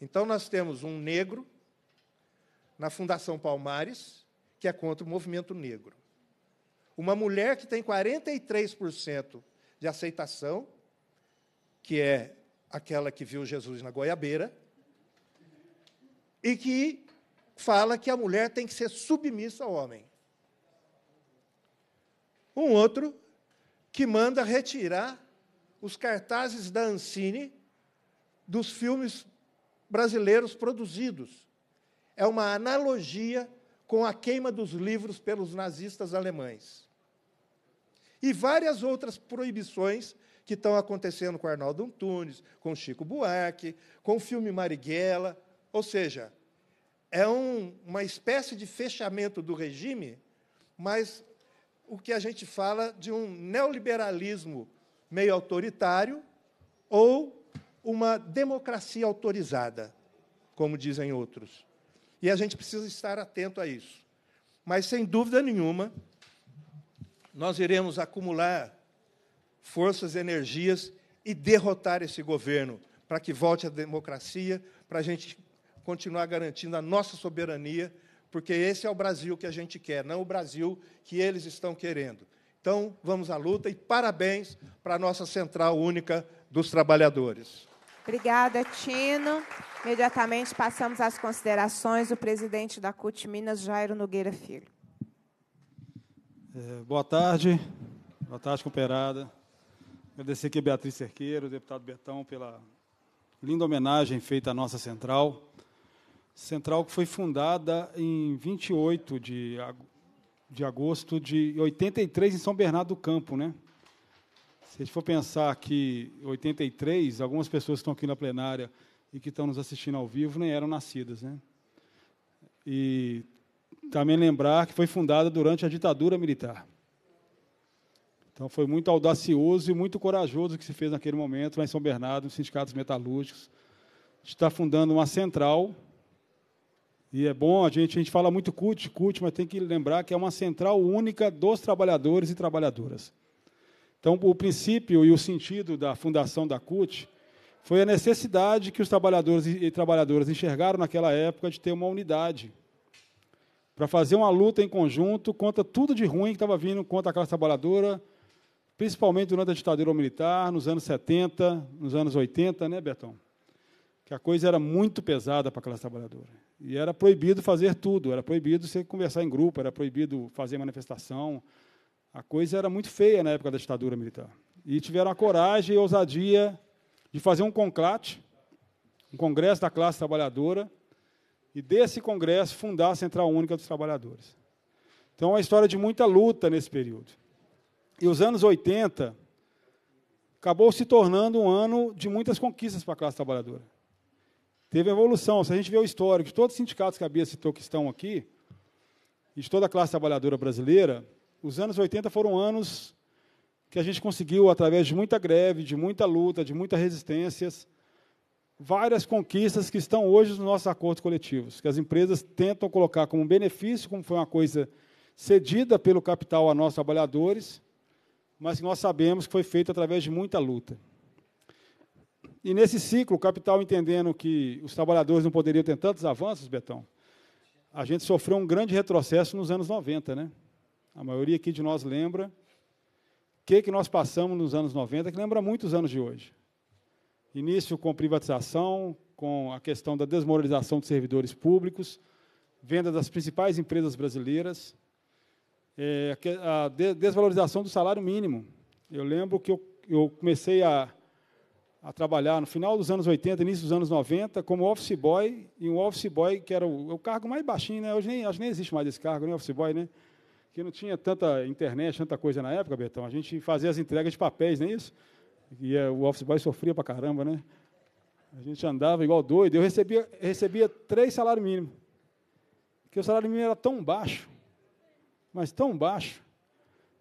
Então, nós temos um negro na Fundação Palmares, que é contra o movimento negro. Uma mulher que tem 43% de aceitação, que é aquela que viu Jesus na goiabeira, e que fala que a mulher tem que ser submissa ao homem. Um outro que manda retirar os cartazes da Ancine dos filmes brasileiros produzidos. É uma analogia com a queima dos livros pelos nazistas alemães. E várias outras proibições que estão acontecendo com Arnaldo Antunes, com Chico Buarque, com o filme Marighella. Ou seja, é um, uma espécie de fechamento do regime, mas o que a gente fala de um neoliberalismo meio autoritário ou uma democracia autorizada, como dizem outros. E a gente precisa estar atento a isso. Mas, sem dúvida nenhuma, nós iremos acumular forças, energias e derrotar esse governo para que volte a democracia, para a gente continuar garantindo a nossa soberania porque esse é o Brasil que a gente quer, não o Brasil que eles estão querendo. Então, vamos à luta e parabéns para a nossa Central Única dos Trabalhadores. Obrigada, Tino. Imediatamente passamos às considerações do presidente da CUT Minas, Jairo Nogueira Filho. É, boa tarde. Boa tarde, cooperada. Agradecer aqui a Beatriz Cerqueiro, o deputado Betão, pela linda homenagem feita à nossa central. Central que foi fundada em 28 de, de agosto de 83 em São Bernardo do Campo, né? Se a gente for pensar que 83, algumas pessoas que estão aqui na plenária e que estão nos assistindo ao vivo nem eram nascidas, né? E também lembrar que foi fundada durante a ditadura militar. Então foi muito audacioso e muito corajoso o que se fez naquele momento lá em São Bernardo, nos sindicatos metalúrgicos. A gente está fundando uma central e é bom, a gente, a gente fala muito CUT, CUT, mas tem que lembrar que é uma central única dos trabalhadores e trabalhadoras. Então, o princípio e o sentido da fundação da CUT foi a necessidade que os trabalhadores e trabalhadoras enxergaram naquela época de ter uma unidade para fazer uma luta em conjunto contra tudo de ruim que estava vindo contra a classe trabalhadora, principalmente durante a ditadura militar, nos anos 70, nos anos 80, né, Bertão? Que a coisa era muito pesada para a classe trabalhadora. E era proibido fazer tudo, era proibido você conversar em grupo, era proibido fazer manifestação. A coisa era muito feia na época da ditadura militar. E tiveram a coragem e a ousadia de fazer um conclate, um congresso da classe trabalhadora, e desse congresso fundar a Central Única dos Trabalhadores. Então, é uma história de muita luta nesse período. E os anos 80 acabou se tornando um ano de muitas conquistas para a classe trabalhadora. Teve evolução. Se a gente vê o histórico de todos os sindicatos que a Bia citou que estão aqui, e de toda a classe trabalhadora brasileira, os anos 80 foram anos que a gente conseguiu, através de muita greve, de muita luta, de muitas resistências, várias conquistas que estão hoje nos nossos acordos coletivos, que as empresas tentam colocar como benefício, como foi uma coisa cedida pelo capital a nós trabalhadores, mas que nós sabemos que foi feita através de muita luta. E nesse ciclo, o capital entendendo que os trabalhadores não poderiam ter tantos avanços, Betão, a gente sofreu um grande retrocesso nos anos 90, né? A maioria aqui de nós lembra o que, que nós passamos nos anos 90, que lembra muito os anos de hoje. Início com privatização, com a questão da desmoralização de servidores públicos, venda das principais empresas brasileiras, é, a desvalorização do salário mínimo. Eu lembro que eu, eu comecei a a trabalhar no final dos anos 80, início dos anos 90, como office boy, e um office boy que era o, é o cargo mais baixinho, né? Hoje nem, acho que nem existe mais esse cargo, nem Office boy, né? Que não tinha tanta internet, tanta coisa na época, Betão. A gente fazia as entregas de papéis, não é isso? E é, o office boy sofria pra caramba, né? A gente andava igual doido. Eu recebia, recebia três salários mínimos. Porque o salário mínimo era tão baixo, mas tão baixo,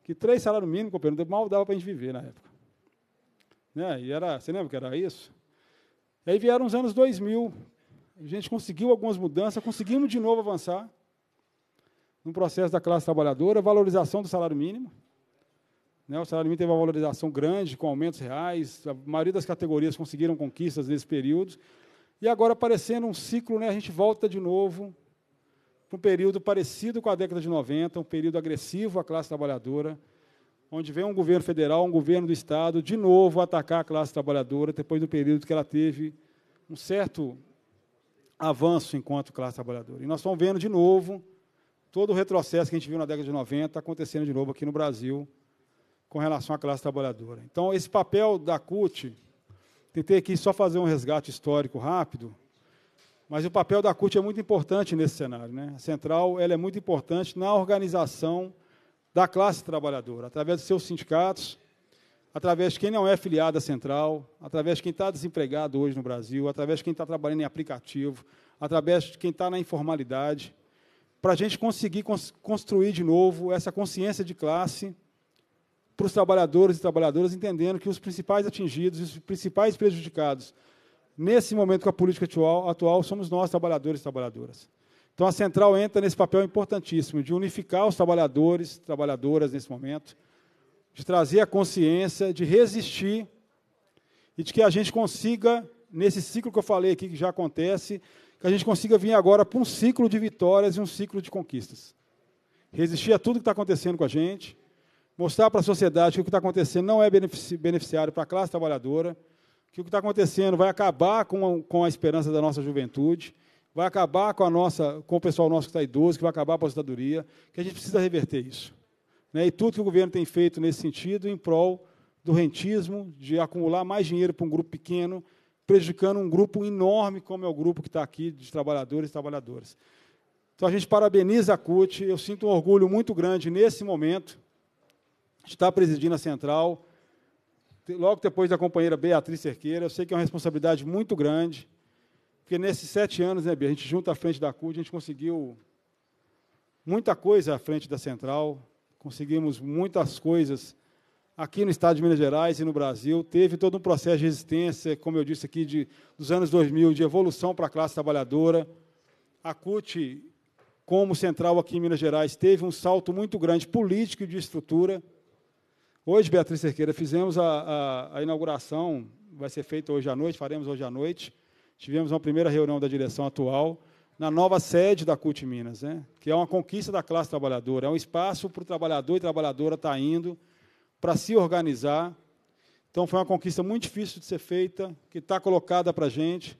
que três salários mínimos, mal dava para a gente viver na época. Né? E era, você lembra que era isso? E aí vieram os anos 2000, a gente conseguiu algumas mudanças, conseguimos de novo avançar no processo da classe trabalhadora, valorização do salário mínimo. Né? O salário mínimo teve uma valorização grande, com aumentos reais, a maioria das categorias conseguiram conquistas nesse período. E agora, aparecendo um ciclo, né, a gente volta de novo para um período parecido com a década de 90, um período agressivo à classe trabalhadora, onde vem um governo federal, um governo do Estado, de novo atacar a classe trabalhadora, depois do período que ela teve um certo avanço enquanto classe trabalhadora. E nós estamos vendo de novo todo o retrocesso que a gente viu na década de 90 acontecendo de novo aqui no Brasil com relação à classe trabalhadora. Então, esse papel da CUT, tentei aqui só fazer um resgate histórico rápido, mas o papel da CUT é muito importante nesse cenário. Né? A central ela é muito importante na organização da classe trabalhadora, através dos seus sindicatos, através de quem não é filiado à central, através de quem está desempregado hoje no Brasil, através de quem está trabalhando em aplicativo, através de quem está na informalidade, para a gente conseguir cons construir de novo essa consciência de classe para os trabalhadores e trabalhadoras, entendendo que os principais atingidos, os principais prejudicados, nesse momento com a política atual, atual somos nós, trabalhadores e trabalhadoras. Então a central entra nesse papel importantíssimo de unificar os trabalhadores, trabalhadoras nesse momento, de trazer a consciência, de resistir e de que a gente consiga, nesse ciclo que eu falei aqui que já acontece, que a gente consiga vir agora para um ciclo de vitórias e um ciclo de conquistas. Resistir a tudo que está acontecendo com a gente, mostrar para a sociedade que o que está acontecendo não é beneficiário para a classe trabalhadora, que o que está acontecendo vai acabar com a, com a esperança da nossa juventude vai acabar com a nossa, com o pessoal nosso que está idoso, que vai acabar a aposentadoria, que a gente precisa reverter isso. Né? E tudo que o governo tem feito nesse sentido em prol do rentismo, de acumular mais dinheiro para um grupo pequeno, prejudicando um grupo enorme como é o grupo que está aqui de trabalhadores e trabalhadoras. Então a gente parabeniza a CUT, eu sinto um orgulho muito grande nesse momento de estar presidindo a central, logo depois da companheira Beatriz Cerqueira, eu sei que é uma responsabilidade muito grande, porque nesses sete anos, né, Bia, a gente junto à frente da CUD, a gente conseguiu muita coisa à frente da Central, conseguimos muitas coisas aqui no estado de Minas Gerais e no Brasil. Teve todo um processo de resistência, como eu disse aqui, de, dos anos 2000, de evolução para a classe trabalhadora. A CUT, como central aqui em Minas Gerais, teve um salto muito grande político e de estrutura. Hoje, Beatriz Cerqueira, fizemos a, a, a inauguração, vai ser feita hoje à noite, faremos hoje à noite, Tivemos uma primeira reunião da direção atual na nova sede da CUT Minas, né? que é uma conquista da classe trabalhadora, é um espaço para o trabalhador e trabalhadora estar tá indo para se organizar. Então, foi uma conquista muito difícil de ser feita, que está colocada para a gente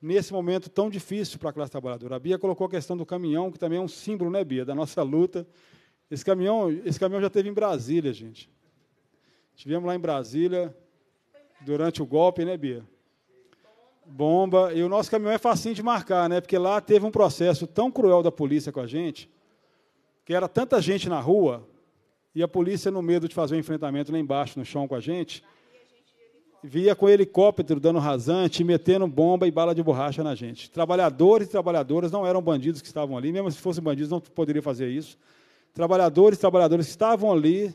nesse momento tão difícil para a classe trabalhadora. A Bia colocou a questão do caminhão, que também é um símbolo, né, Bia, da nossa luta. Esse caminhão, esse caminhão já teve em Brasília, gente. Tivemos lá em Brasília durante o golpe, né, Bia? bomba. E o nosso caminhão é facinho de marcar, né? Porque lá teve um processo tão cruel da polícia com a gente, que era tanta gente na rua, e a polícia, no medo de fazer um enfrentamento lá embaixo, no chão com a gente, via com helicóptero dando rasante, metendo bomba e bala de borracha na gente. Trabalhadores e trabalhadoras não eram bandidos que estavam ali, mesmo se fossem bandidos, não poderiam fazer isso. Trabalhadores e trabalhadoras estavam ali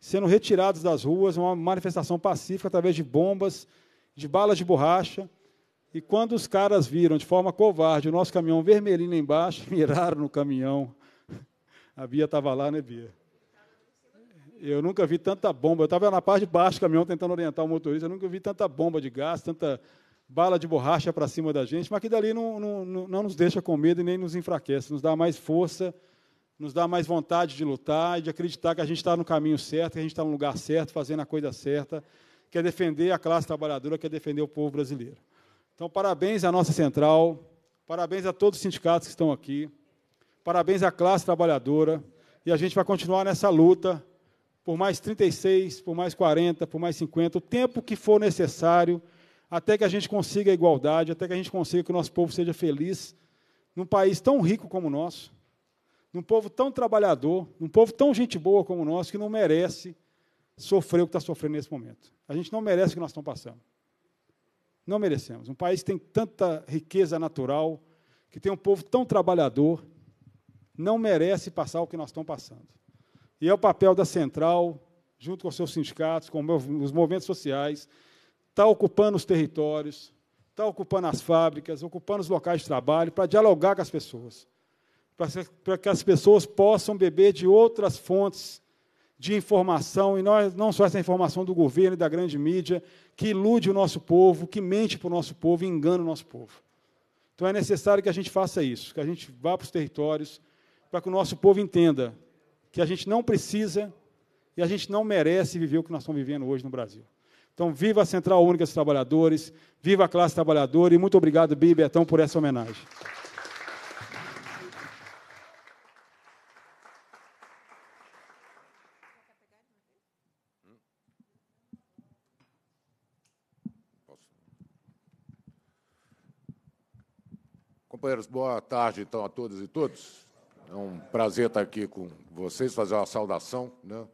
sendo retirados das ruas, uma manifestação pacífica através de bombas, de balas de borracha. E quando os caras viram de forma covarde o nosso caminhão vermelhinho embaixo, miraram no caminhão. A Bia estava lá, né, Bia? Eu nunca vi tanta bomba. Eu estava na parte de baixo do caminhão tentando orientar o motorista. Eu nunca vi tanta bomba de gás, tanta bala de borracha para cima da gente. Mas que dali não, não, não nos deixa com medo e nem nos enfraquece. Nos dá mais força, nos dá mais vontade de lutar e de acreditar que a gente está no caminho certo, que a gente está no lugar certo, fazendo a coisa certa. Quer é defender a classe trabalhadora, quer é defender o povo brasileiro. Então, parabéns à nossa central, parabéns a todos os sindicatos que estão aqui, parabéns à classe trabalhadora, e a gente vai continuar nessa luta por mais 36, por mais 40, por mais 50, o tempo que for necessário, até que a gente consiga a igualdade, até que a gente consiga que o nosso povo seja feliz num país tão rico como o nosso, num povo tão trabalhador, num povo tão gente boa como o nosso, que não merece sofrer o que está sofrendo nesse momento. A gente não merece o que nós estamos passando. Não merecemos. Um país que tem tanta riqueza natural, que tem um povo tão trabalhador, não merece passar o que nós estamos passando. E é o papel da central, junto com os seus sindicatos, com os movimentos sociais, está ocupando os territórios, está ocupando as fábricas, ocupando os locais de trabalho, para dialogar com as pessoas, para que as pessoas possam beber de outras fontes de informação, e nós, não só essa informação do governo e da grande mídia, que ilude o nosso povo, que mente para o nosso povo e engana o nosso povo. Então é necessário que a gente faça isso, que a gente vá para os territórios, para que o nosso povo entenda que a gente não precisa e a gente não merece viver o que nós estamos vivendo hoje no Brasil. Então, viva a Central Única dos Trabalhadores, viva a classe trabalhadora e muito obrigado, Bi e Betão, por essa homenagem. companheiros, boa tarde, então, a todas e todos. É um prazer estar aqui com vocês, fazer uma saudação né,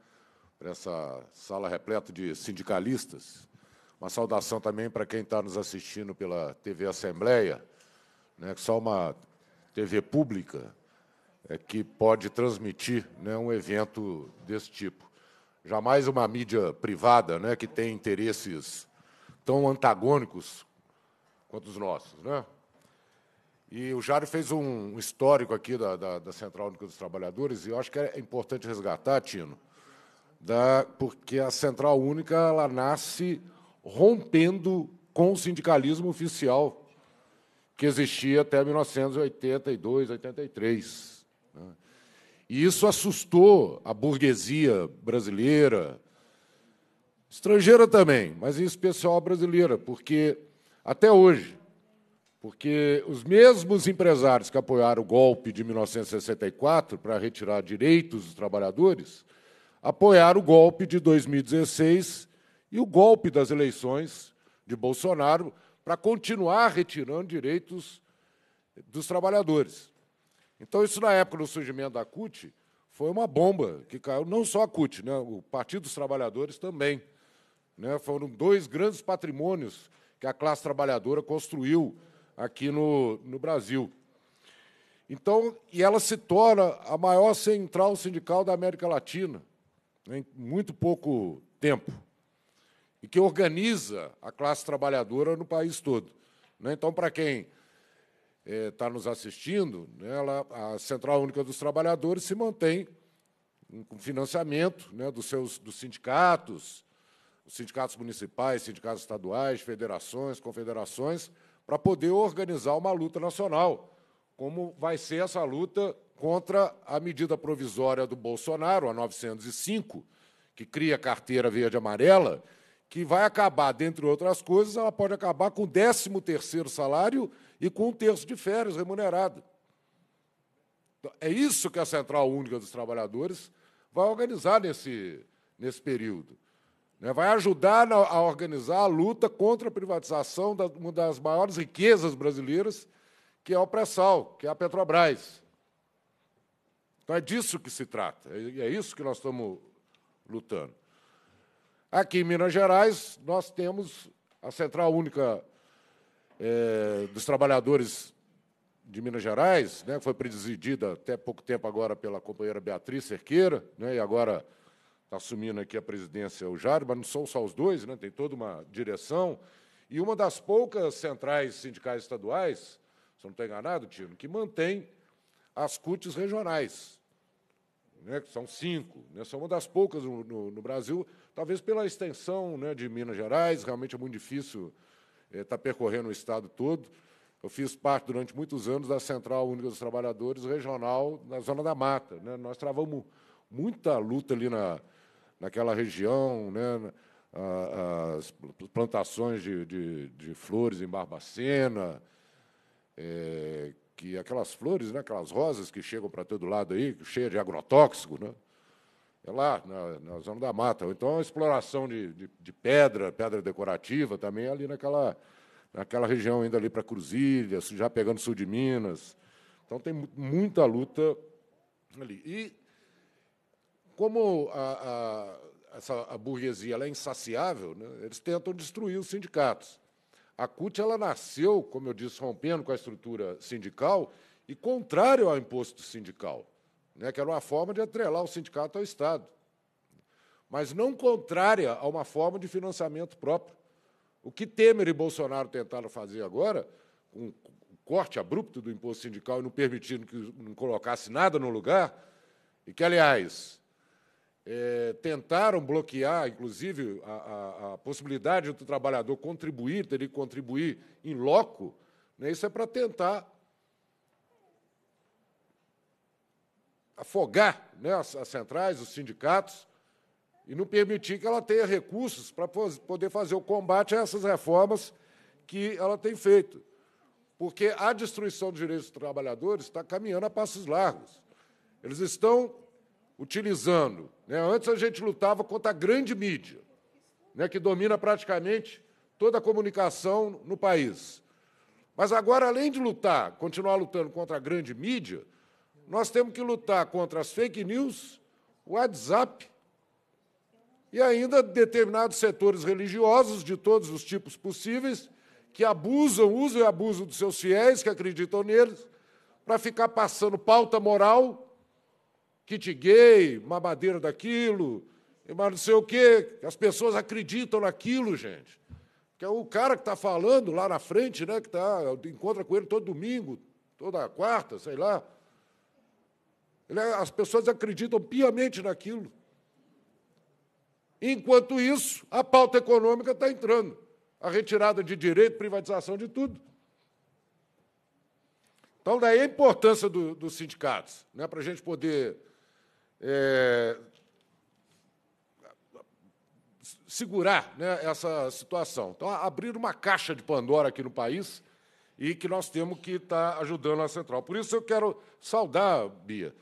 para essa sala repleta de sindicalistas. Uma saudação também para quem está nos assistindo pela TV Assembleia, né, que só uma TV pública é que pode transmitir né, um evento desse tipo. Jamais uma mídia privada né, que tem interesses tão antagônicos quanto os nossos. Né? E o Jário fez um histórico aqui da, da, da, Central Única dos Trabalhadores, e eu acho que é importante resgatar, Tino, da, porque a Central Única ela nasce rompendo com o sindicalismo oficial que existia até 1982, 83. Né? E isso assustou a burguesia brasileira, estrangeira também, mas em especial a brasileira, porque até hoje porque os mesmos empresários que apoiaram o golpe de 1964 para retirar direitos dos trabalhadores apoiaram o golpe de 2016 e o golpe das eleições de Bolsonaro para continuar retirando direitos dos trabalhadores. Então, isso na época do surgimento da CUT foi uma bomba que caiu, não só a CUT, né, o Partido dos Trabalhadores também. Né, foram dois grandes patrimônios que a classe trabalhadora construiu aqui no, no Brasil. Então, e ela se torna a maior central sindical da América Latina, né, em muito pouco tempo, e que organiza a classe trabalhadora no país todo. Né. Então, para quem está eh, nos assistindo, né, ela, a Central Única dos Trabalhadores se mantém com financiamento né, dos seus dos sindicatos, sindicatos municipais, sindicatos estaduais, federações, confederações, para poder organizar uma luta nacional, como vai ser essa luta contra a medida provisória do Bolsonaro, a 905, que cria carteira verde amarela, que vai acabar, dentre outras coisas, ela pode acabar com o 13 terceiro salário e com um terço de férias remunerado. Então, é isso que a Central Única dos Trabalhadores vai organizar nesse, nesse período. Né, vai ajudar a organizar a luta contra a privatização de uma das maiores riquezas brasileiras, que é o pré-sal, que é a Petrobras. Então é disso que se trata, é, é isso que nós estamos lutando. Aqui em Minas Gerais, nós temos a Central Única é, dos Trabalhadores de Minas Gerais, né, que foi presidida até pouco tempo agora pela companheira Beatriz Cerqueira, né, e agora Tá assumindo aqui a presidência o Jário, mas não são só os dois, né? tem toda uma direção. E uma das poucas centrais sindicais estaduais, se não estou enganado, Tino, que mantém as CUTs regionais, né? que são cinco. Né? São uma das poucas no, no, no Brasil, talvez pela extensão né, de Minas Gerais, realmente é muito difícil estar eh, é, tá percorrendo o estado todo. Eu fiz parte durante muitos anos da Central Única dos Trabalhadores Regional na Zona da Mata. Né? Nós travamos muita luta ali na, naquela região, né? as plantações de, de, de flores em Barbacena, é, que aquelas flores, né, aquelas rosas que chegam para todo lado aí, cheia de agrotóxico, né? é lá, na, na zona da mata. então a exploração de, de, de, pedra, pedra decorativa, também é ali naquela, naquela região, ainda ali para Cruzilha, já pegando sul de Minas. Então tem muita luta ali. E como a, a, essa, a burguesia é insaciável, né, eles tentam destruir os sindicatos. A CUT ela nasceu, como eu disse, rompendo com a estrutura sindical e contrário ao imposto sindical, né, que era uma forma de atrelar o sindicato ao Estado, mas não contrária a uma forma de financiamento próprio. O que Temer e Bolsonaro tentaram fazer agora, com um corte abrupto do imposto sindical e não permitindo que não colocasse nada no lugar, e que, aliás, é, tentaram bloquear, inclusive, a, a, a, possibilidade do trabalhador contribuir, ter que contribuir em loco, né, isso é para tentar afogar né, as, as, centrais, os sindicatos, e não permitir que ela tenha recursos para poder fazer o combate a essas reformas que ela tem feito. Porque a destruição dos direitos dos trabalhadores está caminhando a passos largos. Eles estão utilizando. Né? Antes a gente lutava contra a grande mídia, né, que domina praticamente toda a comunicação no país. Mas agora, além de lutar, continuar lutando contra a grande mídia, nós temos que lutar contra as fake news, o WhatsApp e ainda determinados setores religiosos de todos os tipos possíveis que abusam, usam e abusam dos seus fiéis que acreditam neles para ficar passando pauta moral kit gay, mamadeira daquilo, mas não sei o quê. As pessoas acreditam naquilo, gente. Que é o cara que está falando lá na frente, né, que tá, encontra com ele todo domingo, toda quarta, sei lá. Ele, é, as pessoas acreditam piamente naquilo. Enquanto isso, a pauta econômica está entrando. A retirada de direito, privatização de tudo. Então, daí a importância do, dos sindicatos, né, para a gente poder é, segurar né, essa situação. Então, abrir uma caixa de Pandora aqui no país e que nós temos que estar tá ajudando a central. Por isso eu quero saudar, Bia,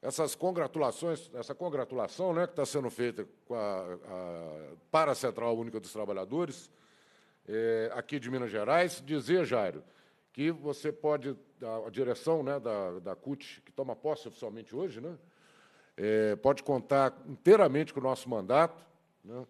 essas congratulações, essa congratulação né, que está sendo feita a, a, para a Central Única dos Trabalhadores, é, aqui de Minas Gerais, dizer, Jairo, que você pode, a, a direção né, da, da CUT, que toma posse oficialmente hoje, né, é, pode contar inteiramente com o nosso mandato. Né?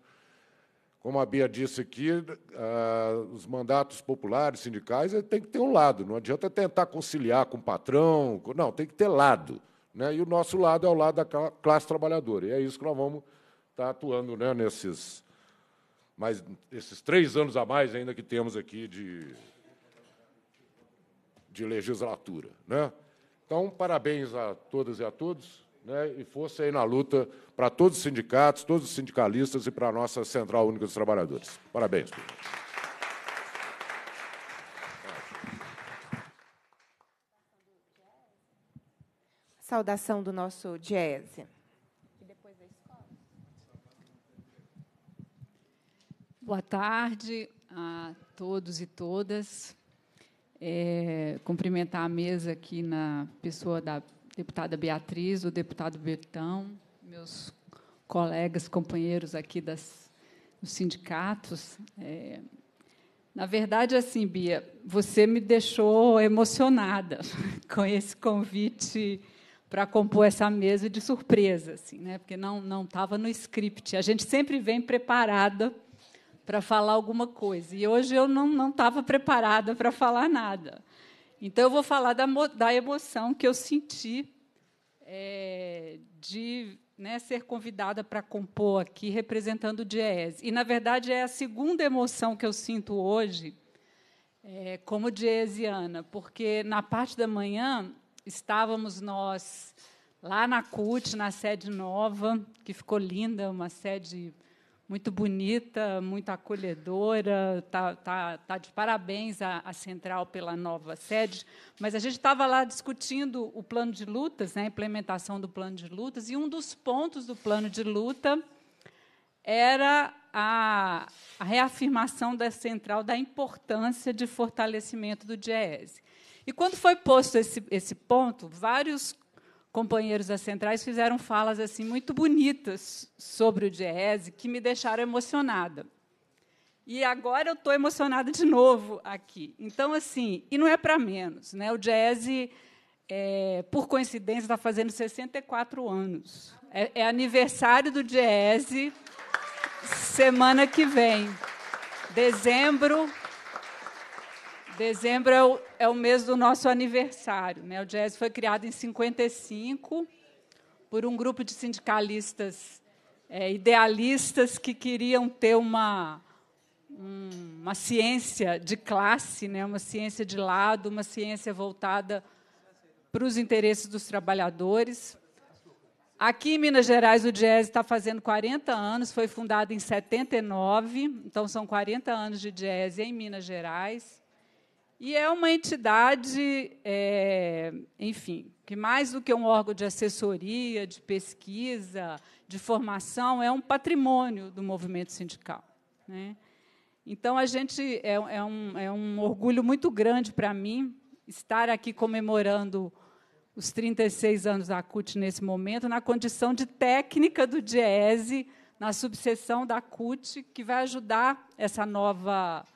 Como a Bia disse aqui, ah, os mandatos populares, sindicais, tem que ter um lado. Não adianta tentar conciliar com o patrão. Com... Não, tem que ter lado. Né? E o nosso lado é o lado da classe trabalhadora. E é isso que nós vamos estar tá atuando né, nesses, mais, esses três anos a mais ainda que temos aqui de, de legislatura. Né? Então, parabéns a todas e a todos né, e fosse aí na luta para todos os sindicatos, todos os sindicalistas e para a nossa Central Única dos Trabalhadores. Parabéns. Saudação do nosso Diese. Boa tarde a todos e todas. É, cumprimentar a mesa aqui na pessoa da deputada Beatriz, o deputado Bertão, meus colegas, companheiros aqui das, dos sindicatos. É, na verdade, assim, Bia, você me deixou emocionada com esse convite para compor essa mesa de surpresa, assim, né? Porque não não estava no script. A gente sempre vem preparada para falar alguma coisa. E hoje eu não não estava preparada para falar nada. Então, eu vou falar da, da emoção que eu senti é, de né, ser convidada para compor aqui, representando o Diese. E, na verdade, é a segunda emoção que eu sinto hoje é, como diesiana, porque, na parte da manhã, estávamos nós lá na CUT, na sede nova, que ficou linda, uma sede muito bonita, muito acolhedora. Está tá, tá de parabéns à, Central pela nova sede. Mas a gente estava lá discutindo o plano de lutas, né, a implementação do plano de lutas, e um dos pontos do plano de luta era a, a reafirmação da Central da importância de fortalecimento do DIEESE. E quando foi posto esse, esse ponto, vários companheiros das centrais fizeram falas assim muito bonitas sobre o Diese que me deixaram emocionada. E agora eu estou emocionada de novo aqui. Então, assim, e não é para menos. Né? O Diese, é, por coincidência, está fazendo 64 anos. É, é aniversário do Diese semana que vem. Dezembro Dezembro é o, é o mês do nosso aniversário. Né? O Jazz foi criado em 55 por um grupo de sindicalistas é, idealistas que queriam ter uma, um, uma ciência de classe, né? uma ciência de lado, uma ciência voltada para os interesses dos trabalhadores. Aqui em Minas Gerais, o Jazz está fazendo 40 anos, foi fundado em 79, então são 40 anos de Jazz em Minas Gerais. E é uma entidade, é, enfim, que mais do que um órgão de assessoria, de pesquisa, de formação, é um patrimônio do movimento sindical. Né? Então, a gente é, é, um, é um orgulho muito grande para mim estar aqui comemorando os 36 anos da CUT nesse momento, na condição de técnica do DIESE, na subseção da CUT, que vai ajudar essa nova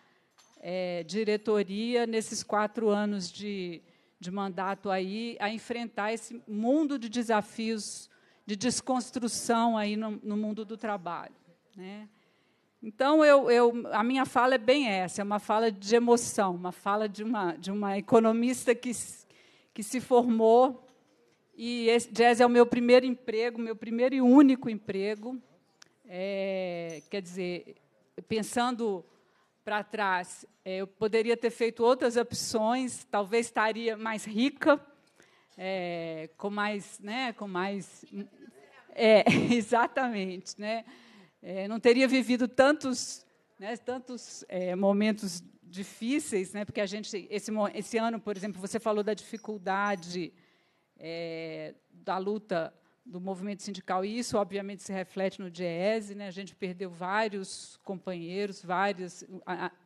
é, diretoria nesses quatro anos de, de mandato aí a enfrentar esse mundo de desafios de desconstrução aí no, no mundo do trabalho, né? Então eu, eu, a minha fala é bem essa, é uma fala de emoção, uma fala de uma de uma economista que que se formou e esse jazz é o meu primeiro emprego, meu primeiro e único emprego. É, quer dizer, pensando para trás. É, eu poderia ter feito outras opções, talvez estaria mais rica, é, com mais, né, com mais, é, exatamente, né, é, não teria vivido tantos, né, tantos é, momentos difíceis, né, porque a gente esse esse ano, por exemplo, você falou da dificuldade é, da luta do movimento sindical. E isso, obviamente, se reflete no DIESE. Né? A gente perdeu vários companheiros, várias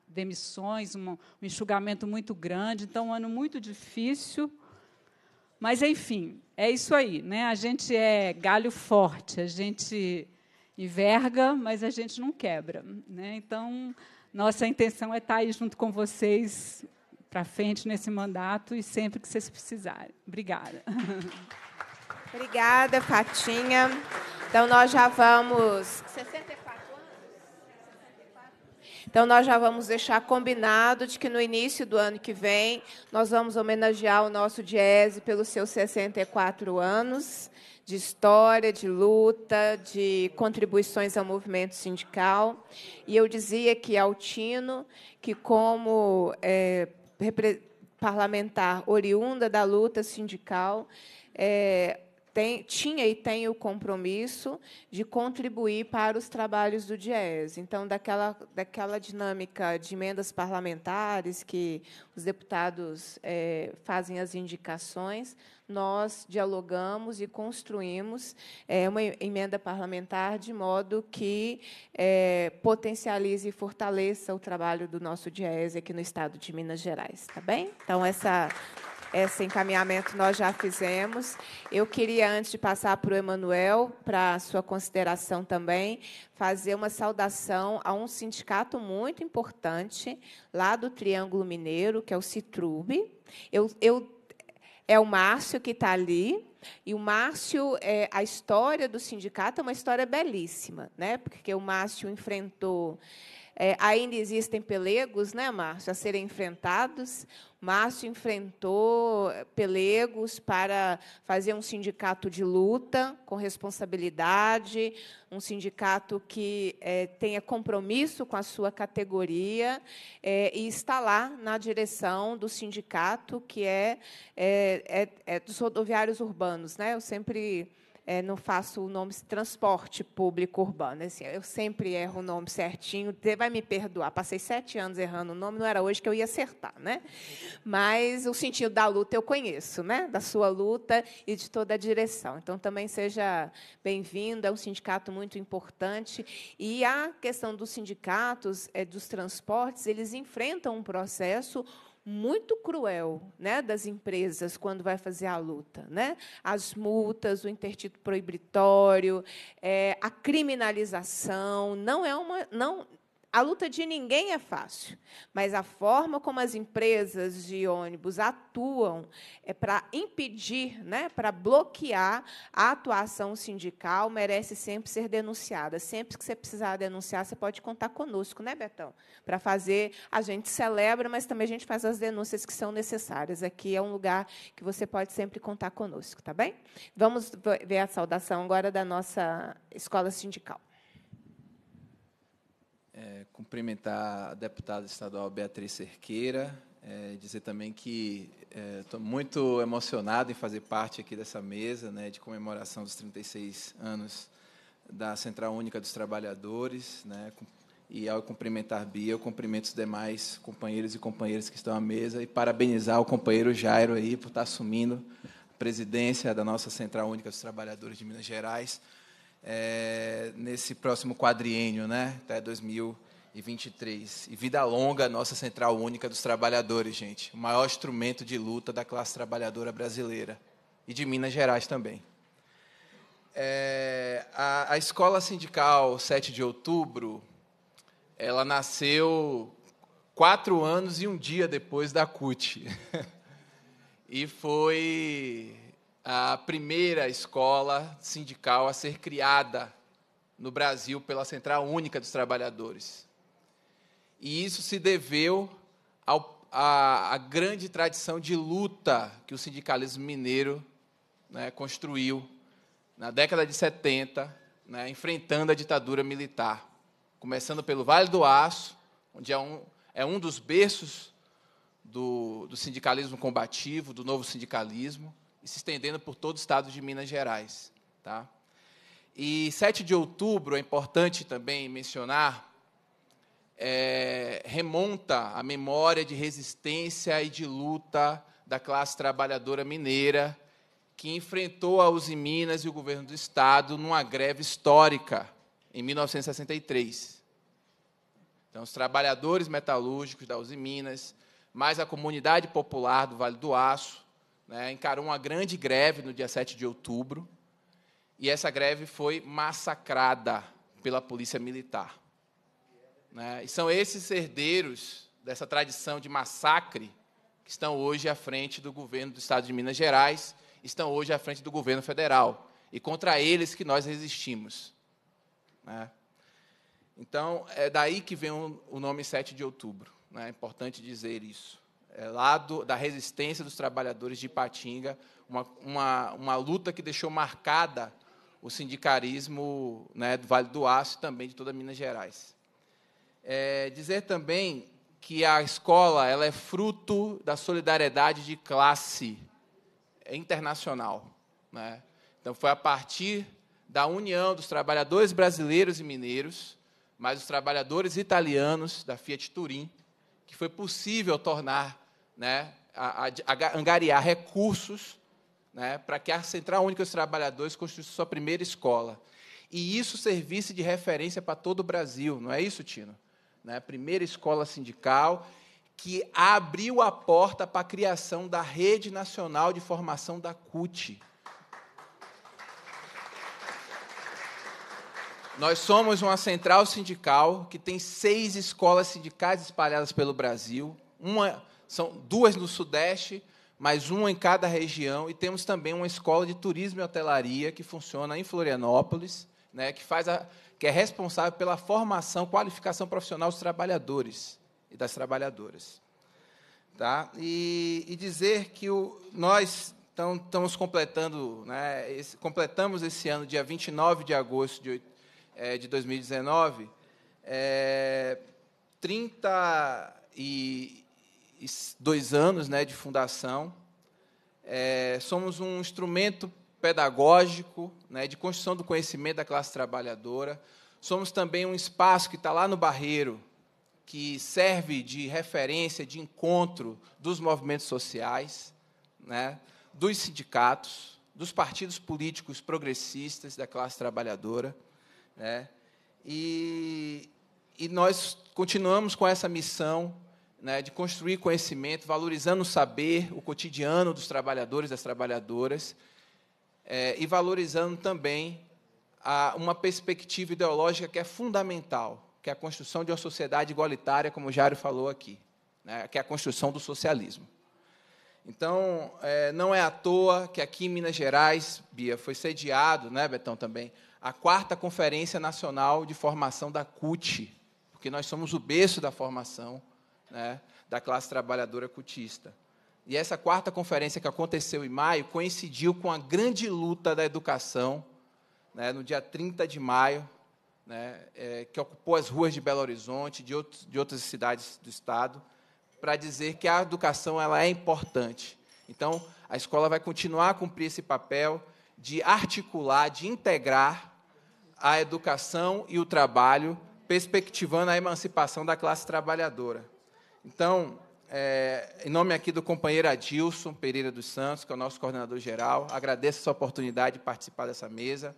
demissões, um, um enxugamento muito grande. Então, um ano muito difícil. Mas, enfim, é isso aí. Né? A gente é galho forte, a gente enverga, mas a gente não quebra. Né? Então, nossa intenção é estar aí junto com vocês para frente nesse mandato e sempre que vocês precisarem. Obrigada. Obrigada, Fatinha. Então nós já vamos. 64 anos? Então nós já vamos deixar combinado de que no início do ano que vem nós vamos homenagear o nosso Diese pelos seus 64 anos de história, de luta, de contribuições ao movimento sindical. E eu dizia que Altino, que como é, parlamentar oriunda da luta sindical, é, tem, tinha e tem o compromisso de contribuir para os trabalhos do DIES. Então, daquela, daquela dinâmica de emendas parlamentares, que os deputados é, fazem as indicações, nós dialogamos e construímos é, uma emenda parlamentar de modo que é, potencialize e fortaleça o trabalho do nosso DIES aqui no Estado de Minas Gerais. Tá bem? Então, essa esse encaminhamento nós já fizemos. Eu queria, antes de passar para o Emanuel, para sua consideração também, fazer uma saudação a um sindicato muito importante lá do Triângulo Mineiro, que é o Citrube. Eu, eu, é o Márcio que está ali. E o Márcio, é, a história do sindicato é uma história belíssima, né? porque o Márcio enfrentou é, ainda existem pelegos, né, Márcio, a serem enfrentados. Márcio enfrentou eh, pelegos para fazer um sindicato de luta com responsabilidade, um sindicato que é, tenha compromisso com a sua categoria é, e está lá na direção do sindicato que é, é, é dos rodoviários urbanos, né? Eu sempre é, não faço o nome transporte público urbano. Assim, eu sempre erro o nome certinho, você vai me perdoar. Passei sete anos errando o nome, não era hoje que eu ia acertar. Né? Mas o sentido da luta eu conheço, né? da sua luta e de toda a direção. Então, também seja bem-vindo, é um sindicato muito importante. E a questão dos sindicatos, é, dos transportes, eles enfrentam um processo muito cruel né, das empresas quando vai fazer a luta. Né? As multas, o interdito proibitório, é, a criminalização, não é uma. Não, a luta de ninguém é fácil, mas a forma como as empresas de ônibus atuam é para impedir, né, para bloquear a atuação sindical, merece sempre ser denunciada. Sempre que você precisar denunciar, você pode contar conosco, né, Betão? Para fazer, a gente celebra, mas também a gente faz as denúncias que são necessárias. Aqui é um lugar que você pode sempre contar conosco, tá bem? Vamos ver a saudação agora da nossa escola sindical é, cumprimentar a deputada estadual Beatriz Cerqueira, é, dizer também que estou é, muito emocionado em fazer parte aqui dessa mesa né, de comemoração dos 36 anos da Central Única dos Trabalhadores. Né, e, ao cumprimentar Bia, eu cumprimento os demais companheiros e companheiras que estão à mesa e parabenizar o companheiro Jairo aí por estar tá assumindo a presidência da nossa Central Única dos Trabalhadores de Minas Gerais é, nesse próximo quadriênio, né, até 2023. E vida longa, nossa Central Única dos Trabalhadores, gente. O maior instrumento de luta da classe trabalhadora brasileira e de Minas Gerais também. É, a, a, escola sindical 7 de outubro, ela nasceu quatro anos e um dia depois da CUT. e foi a primeira escola sindical a ser criada no Brasil pela Central Única dos Trabalhadores. E isso se deveu à grande tradição de luta que o sindicalismo mineiro né, construiu na década de 70, né, enfrentando a ditadura militar. Começando pelo Vale do Aço, onde é um, é um dos berços do, do sindicalismo combativo, do novo sindicalismo se estendendo por todo o estado de Minas Gerais. Tá? E 7 de outubro, é importante também mencionar, é, remonta a memória de resistência e de luta da classe trabalhadora mineira, que enfrentou a Uzi Minas e o governo do Estado numa greve histórica, em 1963. Então, os trabalhadores metalúrgicos da Uzi Minas, mais a comunidade popular do Vale do Aço, né, encarou uma grande greve no dia 7 de outubro, e essa greve foi massacrada pela polícia militar. Né, e são esses herdeiros dessa tradição de massacre que estão hoje à frente do governo do Estado de Minas Gerais, estão hoje à frente do governo federal. E contra eles que nós resistimos. Né. Então, é daí que vem o nome 7 de outubro. Né, é importante dizer isso. É, lá da resistência dos trabalhadores de Ipatinga, uma, uma, uma luta que deixou marcada o sindicarismo né, do Vale do Aço e também de toda Minas Gerais. É, dizer também que a escola ela é fruto da solidariedade de classe internacional. Né? Então, foi a partir da união dos trabalhadores brasileiros e mineiros, mais os trabalhadores italianos da Fiat Turim, que foi possível tornar né, a, a, a angariar recursos né, para que a Central Única dos Trabalhadores construísse sua primeira escola. E isso servisse de referência para todo o Brasil, não é isso, Tino? Né, primeira escola sindical que abriu a porta para a criação da Rede Nacional de Formação da CUT. Nós somos uma central sindical que tem seis escolas sindicais espalhadas pelo Brasil, uma são duas no Sudeste, mais uma em cada região, e temos também uma escola de turismo e hotelaria que funciona em Florianópolis, né, que, faz a, que é responsável pela formação, qualificação profissional dos trabalhadores e das trabalhadoras. Tá? E, e dizer que o, nós estamos completando, né, esse, completamos esse ano, dia 29 de agosto de, eh, de 2019, é, 30 e eh, dois anos né, de fundação. É, somos um instrumento pedagógico né, de construção do conhecimento da classe trabalhadora. Somos também um espaço que está lá no Barreiro, que serve de referência, de encontro dos movimentos sociais, né, dos sindicatos, dos partidos políticos progressistas da classe trabalhadora. Né, e, e nós continuamos com essa missão né, de construir conhecimento, valorizando o saber, o cotidiano dos trabalhadores, das trabalhadoras, é, e valorizando também a, uma perspectiva ideológica que é fundamental, que é a construção de uma sociedade igualitária, como o Jário falou aqui, né, que é a construção do socialismo. Então, é, não é à toa que aqui em Minas Gerais, Bia, foi sediado, né, Betão, também, a quarta Conferência Nacional de Formação da CUT, porque nós somos o berço da formação né, da classe trabalhadora cutista. E essa quarta conferência que aconteceu em maio coincidiu com a grande luta da educação, né, no dia 30 de maio, né, é, que ocupou as ruas de Belo Horizonte, de, outros, de outras cidades do Estado, para dizer que a educação ela é importante. Então, a escola vai continuar a cumprir esse papel de articular, de integrar a educação e o trabalho, perspectivando a emancipação da classe trabalhadora. Então, é, em nome aqui do companheiro Adilson Pereira dos Santos, que é o nosso coordenador geral, agradeço essa oportunidade de participar dessa mesa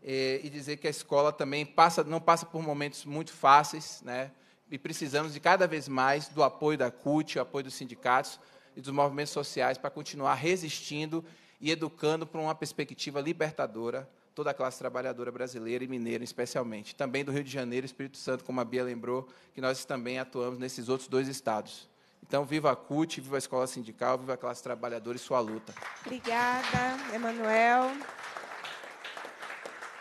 é, e dizer que a escola também passa, não passa por momentos muito fáceis, né? E precisamos de cada vez mais do apoio da CUT, o apoio dos sindicatos e dos movimentos sociais para continuar resistindo e educando para uma perspectiva libertadora toda a classe trabalhadora brasileira e mineira, especialmente. Também do Rio de Janeiro e Espírito Santo, como a Bia lembrou, que nós também atuamos nesses outros dois estados. Então, viva a CUT, viva a Escola Sindical, viva a classe trabalhadora e sua luta. Obrigada, Emanuel.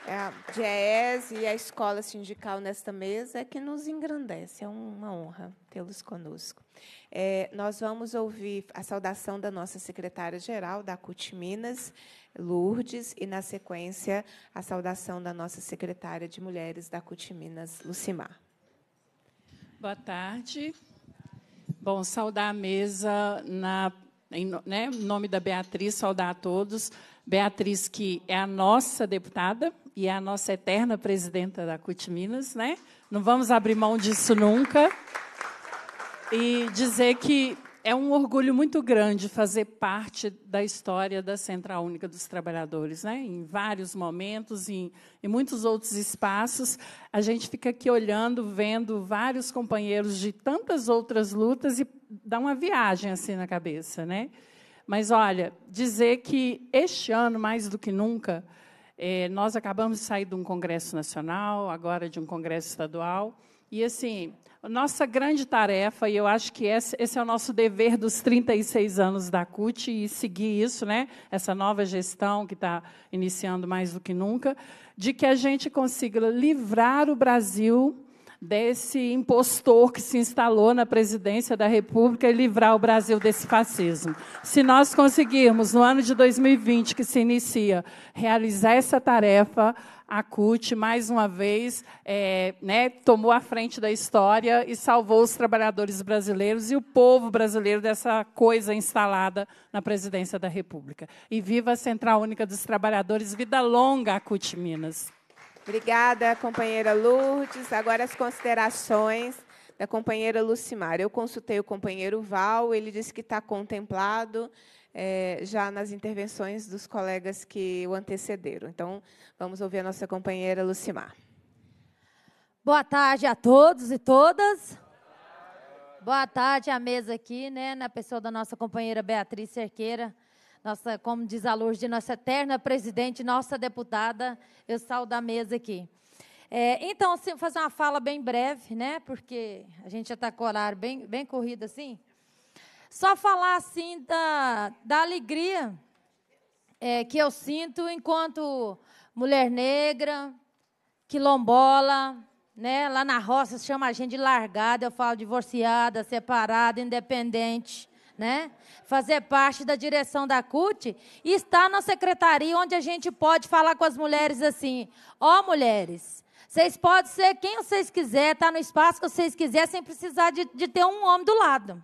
É, a GES e a escola sindical nesta mesa é que nos engrandece, é uma honra tê-los conosco. É, nós vamos ouvir a saudação da nossa secretária-geral da CUT Minas, Lourdes, e, na sequência, a saudação da nossa secretária de Mulheres da CUT Minas, Lucimar. Boa tarde. Bom, saudar a mesa na em, né, nome da Beatriz, saudar a todos. Beatriz, que é a nossa deputada, e a nossa eterna presidenta da CUT Minas, né? Não vamos abrir mão disso nunca. E dizer que é um orgulho muito grande fazer parte da história da Central Única dos Trabalhadores, né? Em vários momentos, em, em muitos outros espaços, a gente fica aqui olhando, vendo vários companheiros de tantas outras lutas e dá uma viagem assim na cabeça, né? Mas olha, dizer que este ano mais do que nunca é, nós acabamos de sair de um congresso nacional, agora de um congresso estadual. E, assim, nossa grande tarefa, e eu acho que esse, esse, é o nosso dever dos 36 anos da CUT, e seguir isso, né? essa nova gestão que está iniciando mais do que nunca, de que a gente consiga livrar o Brasil desse impostor que se instalou na presidência da República e livrar o Brasil desse fascismo. Se nós conseguirmos, no ano de 2020, que se inicia, realizar essa tarefa, a CUT, mais uma vez, é, né, tomou a frente da história e salvou os trabalhadores brasileiros e o povo brasileiro dessa coisa instalada na presidência da República. E viva a Central Única dos Trabalhadores, vida longa a CUT Minas. Obrigada, companheira Lourdes. Agora as considerações da companheira Lucimar. Eu consultei o companheiro Val, ele disse que está contemplado é, já nas intervenções dos colegas que o antecederam. Então, vamos ouvir a nossa companheira Lucimar. Boa tarde a todos e todas. Boa tarde à mesa aqui, né, na pessoa da nossa companheira Beatriz Cerqueira nossa, como diz a Lourdes, nossa eterna presidente, nossa deputada, eu saio da mesa aqui. É, então, assim, vou fazer uma fala bem breve, né? Porque a gente já está com o horário bem, bem corrido assim. Só falar assim da, da alegria é, que eu sinto enquanto mulher negra, quilombola, né? Lá na roça se chama a gente de largada, eu falo divorciada, separada, independente né? Fazer parte da direção da CUT e estar na secretaria onde a gente pode falar com as mulheres assim: ó, oh, mulheres, vocês podem ser quem vocês quiserem, estar tá no espaço que vocês quiserem, sem precisar de, de ter um homem do lado.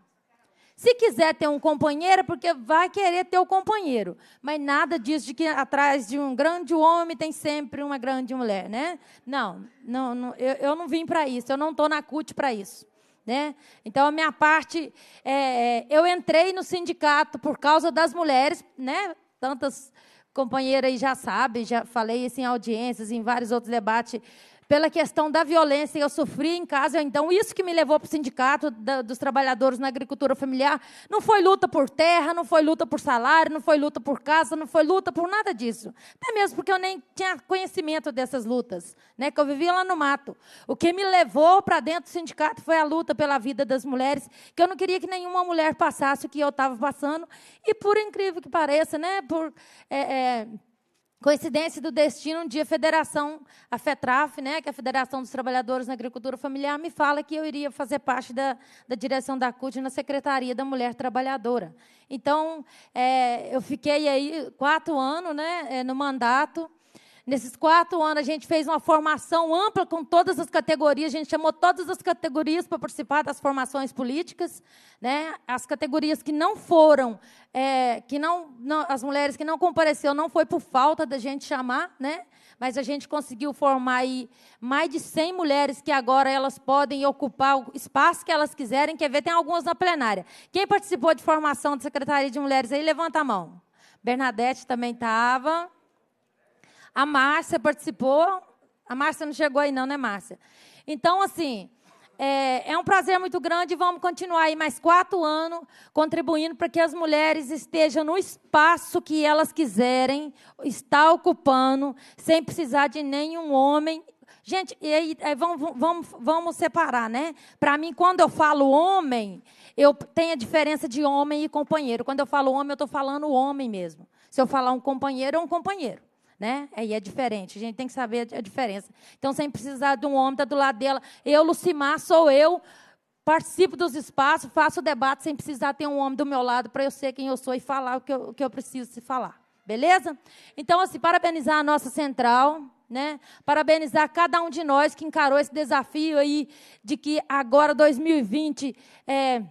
Se quiser ter um companheiro, porque vai querer ter o um companheiro. Mas nada disso de que atrás de um grande homem tem sempre uma grande mulher, né? Não, não, não eu, eu não vim para isso, eu não estou na CUT para isso. Né? Então, a minha parte, é, é, eu entrei no sindicato por causa das mulheres, né? tantas companheiras aí já sabem, já falei isso em audiências, em vários outros debates pela questão da violência que eu sofri em casa. Então, isso que me levou para o Sindicato da, dos Trabalhadores na Agricultura Familiar. Não foi luta por terra, não foi luta por salário, não foi luta por casa, não foi luta por nada disso. Até mesmo porque eu nem tinha conhecimento dessas lutas, né, que eu vivia lá no mato. O que me levou para dentro do sindicato foi a luta pela vida das mulheres, que eu não queria que nenhuma mulher passasse o que eu estava passando. E, por incrível que pareça, né, por. É, é, Coincidência do destino, um dia a federação, a FETRAF, né, que é a Federação dos Trabalhadores na Agricultura Familiar, me fala que eu iria fazer parte da, da direção da CUT na Secretaria da Mulher Trabalhadora. Então, é, eu fiquei aí quatro anos né, é, no mandato, Nesses quatro anos, a gente fez uma formação ampla com todas as categorias, a gente chamou todas as categorias para participar das formações políticas. Né? As categorias que não foram, é, que não, não, as mulheres que não compareceram, não foi por falta da gente chamar, né? mas a gente conseguiu formar aí mais de 100 mulheres que agora elas podem ocupar o espaço que elas quiserem. Quer ver? Tem algumas na plenária. Quem participou de formação da Secretaria de Mulheres aí, levanta a mão. Bernadette também estava. A Márcia participou. A Márcia não chegou aí, não, né, Márcia? Então, assim, é, é um prazer muito grande. Vamos continuar aí mais quatro anos contribuindo para que as mulheres estejam no espaço que elas quiserem estar ocupando, sem precisar de nenhum homem Gente, e aí, é, vamos, vamos, vamos separar, né? Para mim, quando eu falo homem, eu tenho a diferença de homem e companheiro. Quando eu falo homem, eu estou falando homem mesmo. Se eu falar um companheiro, é um companheiro né? Aí é diferente. A gente tem que saber a diferença. Então, sem precisar de um homem estar tá do lado dela. Eu, Lucimar, sou eu. Participo dos espaços, faço o debate sem precisar ter um homem do meu lado para eu ser quem eu sou e falar o que eu, o que eu preciso se falar. Beleza? Então, assim, parabenizar a nossa central, né? Parabenizar cada um de nós que encarou esse desafio aí de que agora 2020 é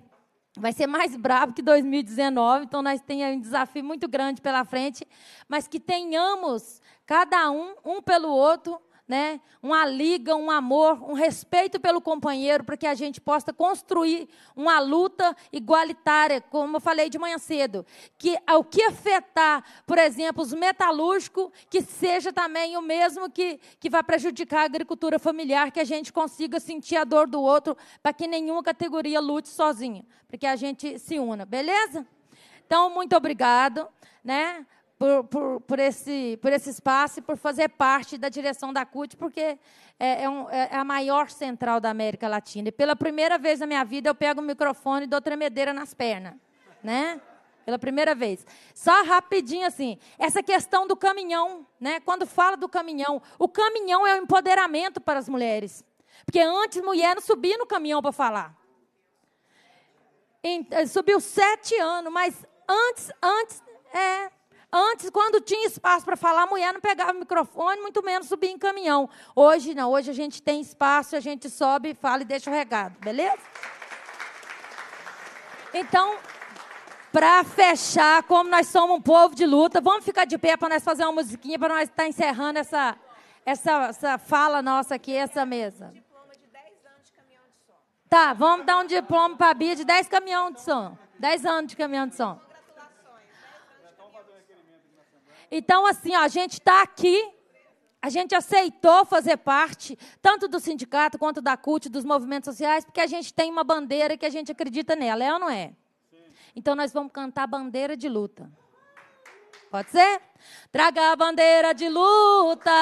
vai ser mais bravo que 2019, então nós temos um desafio muito grande pela frente, mas que tenhamos cada um, um pelo outro, né? Uma liga, um amor, um respeito pelo companheiro, para que a gente possa construir uma luta igualitária, como eu falei de manhã cedo, que ao que afetar, por exemplo, os metalúrgicos, que seja também o mesmo que que vai prejudicar a agricultura familiar, que a gente consiga sentir a dor do outro, para que nenhuma categoria lute sozinha, para que a gente se una, beleza? Então, muito obrigado, né? por, por, por, esse, por esse espaço e por fazer parte da direção da CUT, porque é, é, um, é, é, a maior central da América Latina. E pela primeira vez na minha vida eu pego o microfone e dou tremedeira nas pernas. Né? Pela primeira vez. Só rapidinho assim, essa questão do caminhão, né? Quando fala do caminhão, o caminhão é o um empoderamento para as mulheres. Porque antes mulher não subia no caminhão para falar. Eh, subiu sete anos, mas antes, antes, é, Antes, quando tinha espaço para falar, a mulher não pegava o microfone, muito menos subia em caminhão. Hoje não, hoje a gente tem espaço, a gente sobe, fala e deixa o recado, beleza? Então, para fechar, como nós somos um povo de luta, vamos ficar de pé para nós fazer uma musiquinha, para nós estar tá encerrando essa, essa, essa fala nossa aqui, essa mesa. Tá, vamos dar um diploma para a Bia de 10 caminhões de som. 10 anos de caminhão de som. Então, assim, ó, a gente está aqui, a gente aceitou fazer parte, tanto do sindicato quanto da CUT, dos movimentos sociais, porque a gente tem uma bandeira que a gente acredita nela, é ou não é? Então, nós vamos cantar bandeira de luta. Pode ser? Traga a bandeira de luta,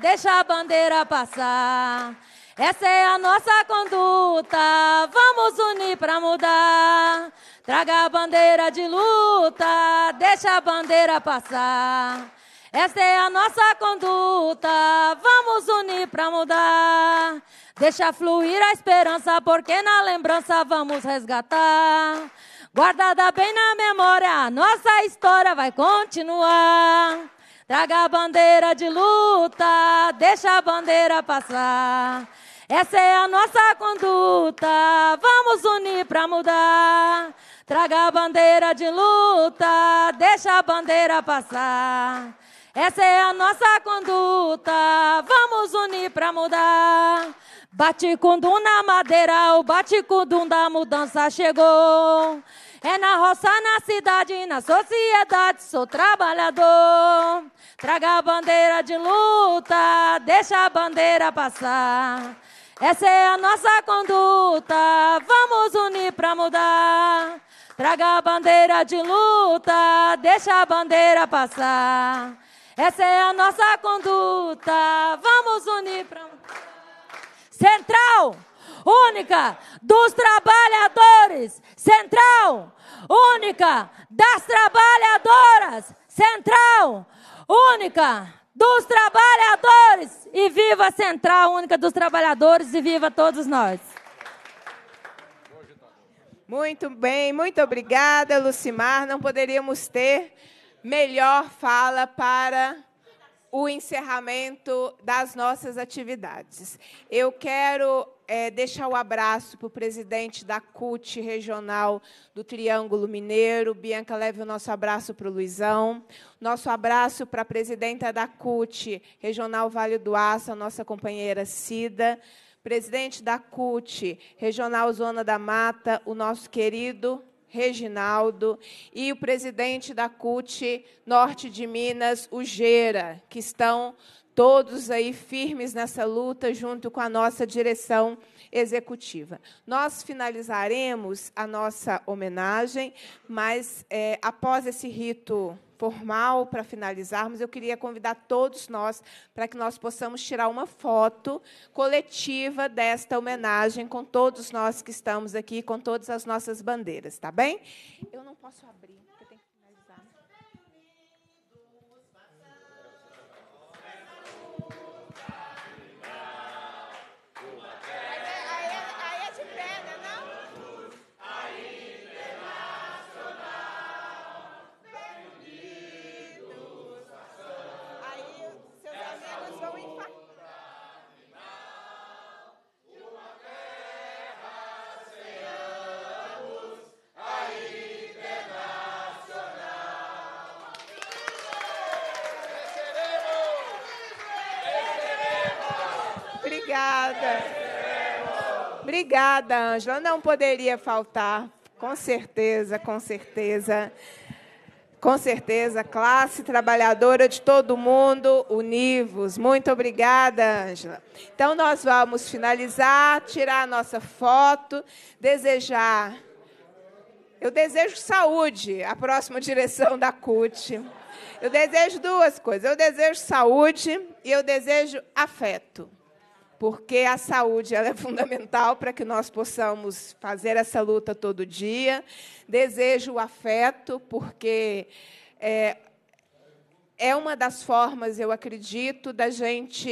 deixa a bandeira passar. Essa é a nossa conduta, vamos unir para mudar. Traga a bandeira de luta, deixa a bandeira passar. Essa é a nossa conduta, vamos unir para mudar. Deixa fluir a esperança, porque na lembrança vamos resgatar. Guardada bem na memória, a nossa história vai continuar. Traga a bandeira de luta, deixa a bandeira passar. Essa é a nossa conduta, vamos unir para mudar. Traga a bandeira de luta, deixa a bandeira passar. Essa é a nossa conduta, vamos unir para mudar. Bate cundum na madeira, o bate cundum da mudança chegou. É na roça, na cidade, na sociedade, sou trabalhador. Traga a bandeira de luta, deixa a bandeira passar. Essa é a nossa conduta, vamos unir para mudar. Traga a bandeira de luta, deixa a bandeira passar. Essa é a nossa conduta, vamos unir para Central única dos trabalhadores, Central única das trabalhadoras, Central única dos trabalhadores e viva a Central Única dos Trabalhadores e viva todos nós. Muito bem, muito obrigada, Lucimar. Não poderíamos ter melhor fala para o encerramento das nossas atividades. Eu quero é, deixar o abraço para o presidente da CUT regional do Triângulo Mineiro. Bianca, leve o nosso abraço para o Luizão. Nosso abraço para a presidenta da CUT regional Vale do Aço, nossa companheira Cida. Presidente da CUT regional Zona da Mata, o nosso querido Reginaldo, e o presidente da CUT Norte de Minas, o Gera, que estão todos aí firmes nessa luta junto com a nossa direção executiva. Nós finalizaremos a nossa homenagem, mas é, após esse rito formal para finalizarmos, eu queria convidar todos nós para que nós possamos tirar uma foto coletiva desta homenagem com todos nós que estamos aqui, com todas as nossas bandeiras, tá bem? Eu não posso abrir. Obrigada, Ângela. Não poderia faltar, com certeza, com certeza. Com certeza, classe trabalhadora de todo mundo, univos. Muito obrigada, Ângela. Então, nós vamos finalizar, tirar a nossa foto, desejar. Eu desejo saúde à próxima direção da CUT. Eu desejo duas coisas. Eu desejo saúde e eu desejo afeto porque a saúde ela é fundamental para que nós possamos fazer essa luta todo dia. Desejo o afeto, porque é, é uma das formas, eu acredito, da gente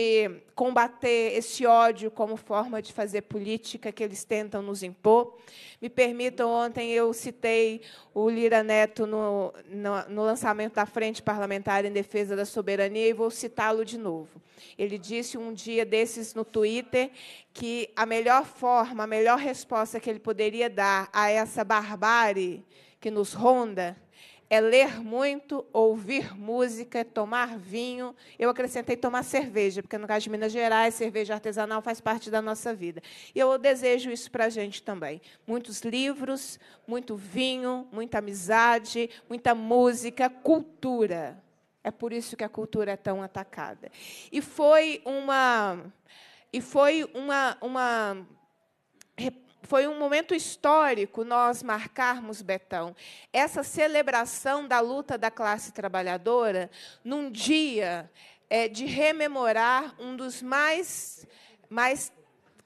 combater esse ódio como forma de fazer política que eles tentam nos impor. Me permitam, ontem eu citei o Lira Neto no, no, no lançamento da Frente Parlamentar em Defesa da Soberania e vou citá-lo de novo. Ele disse um dia desses no Twitter que a melhor forma, a melhor resposta que ele poderia dar a essa barbárie que nos ronda é ler muito, ouvir música, tomar vinho. Eu acrescentei tomar cerveja, porque no caso de Minas Gerais, cerveja artesanal faz parte da nossa vida. E eu desejo isso para a gente também. Muitos livros, muito vinho, muita amizade, muita música, cultura. É por isso que a cultura é tão atacada. E foi uma e foi uma, uma foi um momento histórico nós marcarmos, Betão, essa celebração da luta da classe trabalhadora num dia é, de rememorar um dos mais, mais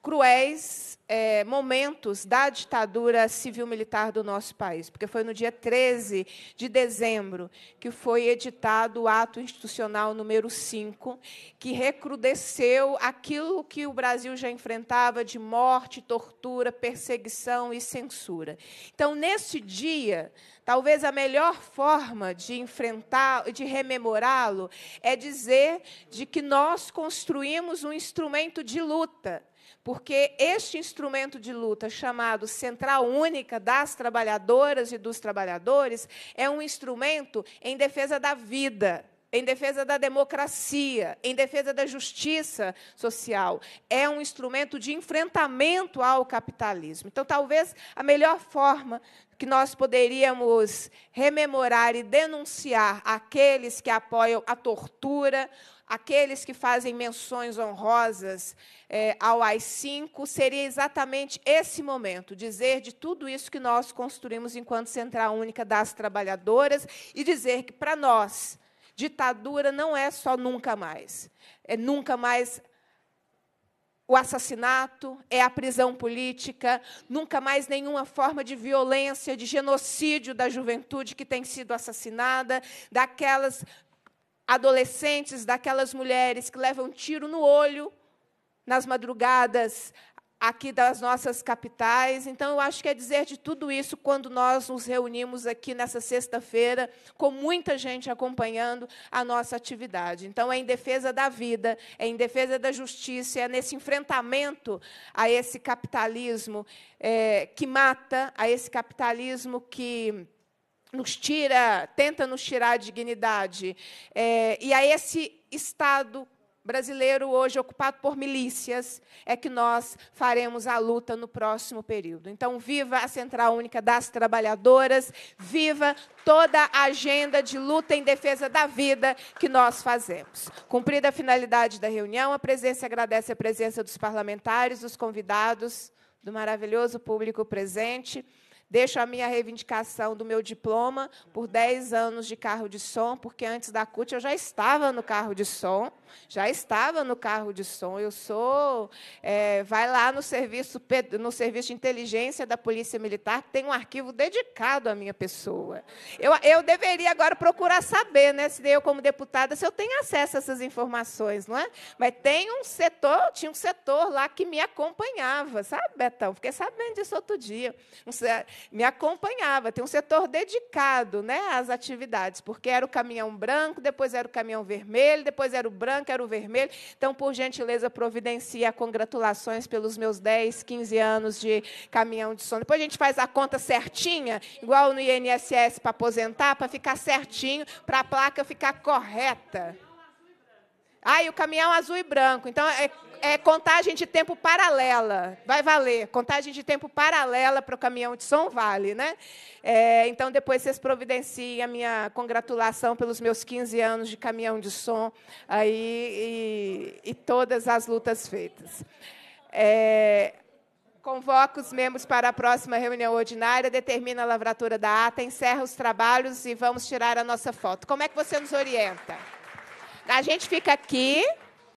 cruéis é, momentos da ditadura civil-militar do nosso país, porque foi no dia 13 de dezembro que foi editado o ato institucional número 5, que recrudesceu aquilo que o Brasil já enfrentava de morte, tortura, perseguição e censura. Então, nesse dia, talvez a melhor forma de enfrentar, de rememorá-lo, é dizer de que nós construímos um instrumento de luta porque este instrumento de luta chamado Central Única das Trabalhadoras e dos Trabalhadores é um instrumento em defesa da vida, em defesa da democracia, em defesa da justiça social. É um instrumento de enfrentamento ao capitalismo. Então, talvez a melhor forma que nós poderíamos rememorar e denunciar aqueles que apoiam a tortura, aqueles que fazem menções honrosas é, ao AI-5, seria exatamente esse momento, dizer de tudo isso que nós construímos enquanto Central Única das Trabalhadoras e dizer que, para nós, ditadura não é só nunca mais, é nunca mais o assassinato, é a prisão política, nunca mais nenhuma forma de violência, de genocídio da juventude que tem sido assassinada, daquelas adolescentes, daquelas mulheres que levam tiro no olho nas madrugadas aqui das nossas capitais. Então, eu acho que é dizer de tudo isso quando nós nos reunimos aqui nessa sexta-feira, com muita gente acompanhando a nossa atividade. Então, é em defesa da vida, é em defesa da justiça, é nesse enfrentamento a esse capitalismo é, que mata, a esse capitalismo que nos tira, tenta nos tirar a dignidade. É, e a esse Estado brasileiro hoje ocupado por milícias é que nós faremos a luta no próximo período. Então, viva a Central Única das Trabalhadoras, viva toda a agenda de luta em defesa da vida que nós fazemos. Cumprida a finalidade da reunião, a presença agradece a presença dos parlamentares, dos convidados, do maravilhoso público presente. Deixo a minha reivindicação do meu diploma por 10 anos de carro de som, porque antes da CUT eu já estava no carro de som. Já estava no carro de som. Eu sou. É, vai lá no serviço, no serviço de inteligência da Polícia Militar, que tem um arquivo dedicado à minha pessoa. Eu, eu deveria agora procurar saber, né, se eu, como deputada, se eu tenho acesso a essas informações, não é? Mas tem um setor, tinha um setor lá que me acompanhava, sabe, Betão? Fiquei sabendo disso outro dia. Um, me acompanhava. Tem um setor dedicado né, às atividades, porque era o caminhão branco, depois era o caminhão vermelho, depois era o branco, era o vermelho. Então, por gentileza, providencia congratulações pelos meus 10, 15 anos de caminhão de sono. Depois a gente faz a conta certinha, igual no INSS para aposentar, para ficar certinho, para a placa ficar correta. Ah, e o caminhão azul e branco. Então, é, é contagem de tempo paralela. Vai valer. Contagem de tempo paralela para o caminhão de São Vale. Né? É, então, depois vocês providenciem a minha congratulação pelos meus 15 anos de caminhão de som aí, e, e todas as lutas feitas. É, Convoco os membros para a próxima reunião ordinária, determina a lavratura da ata, encerra os trabalhos e vamos tirar a nossa foto. Como é que você nos orienta? A gente fica aqui,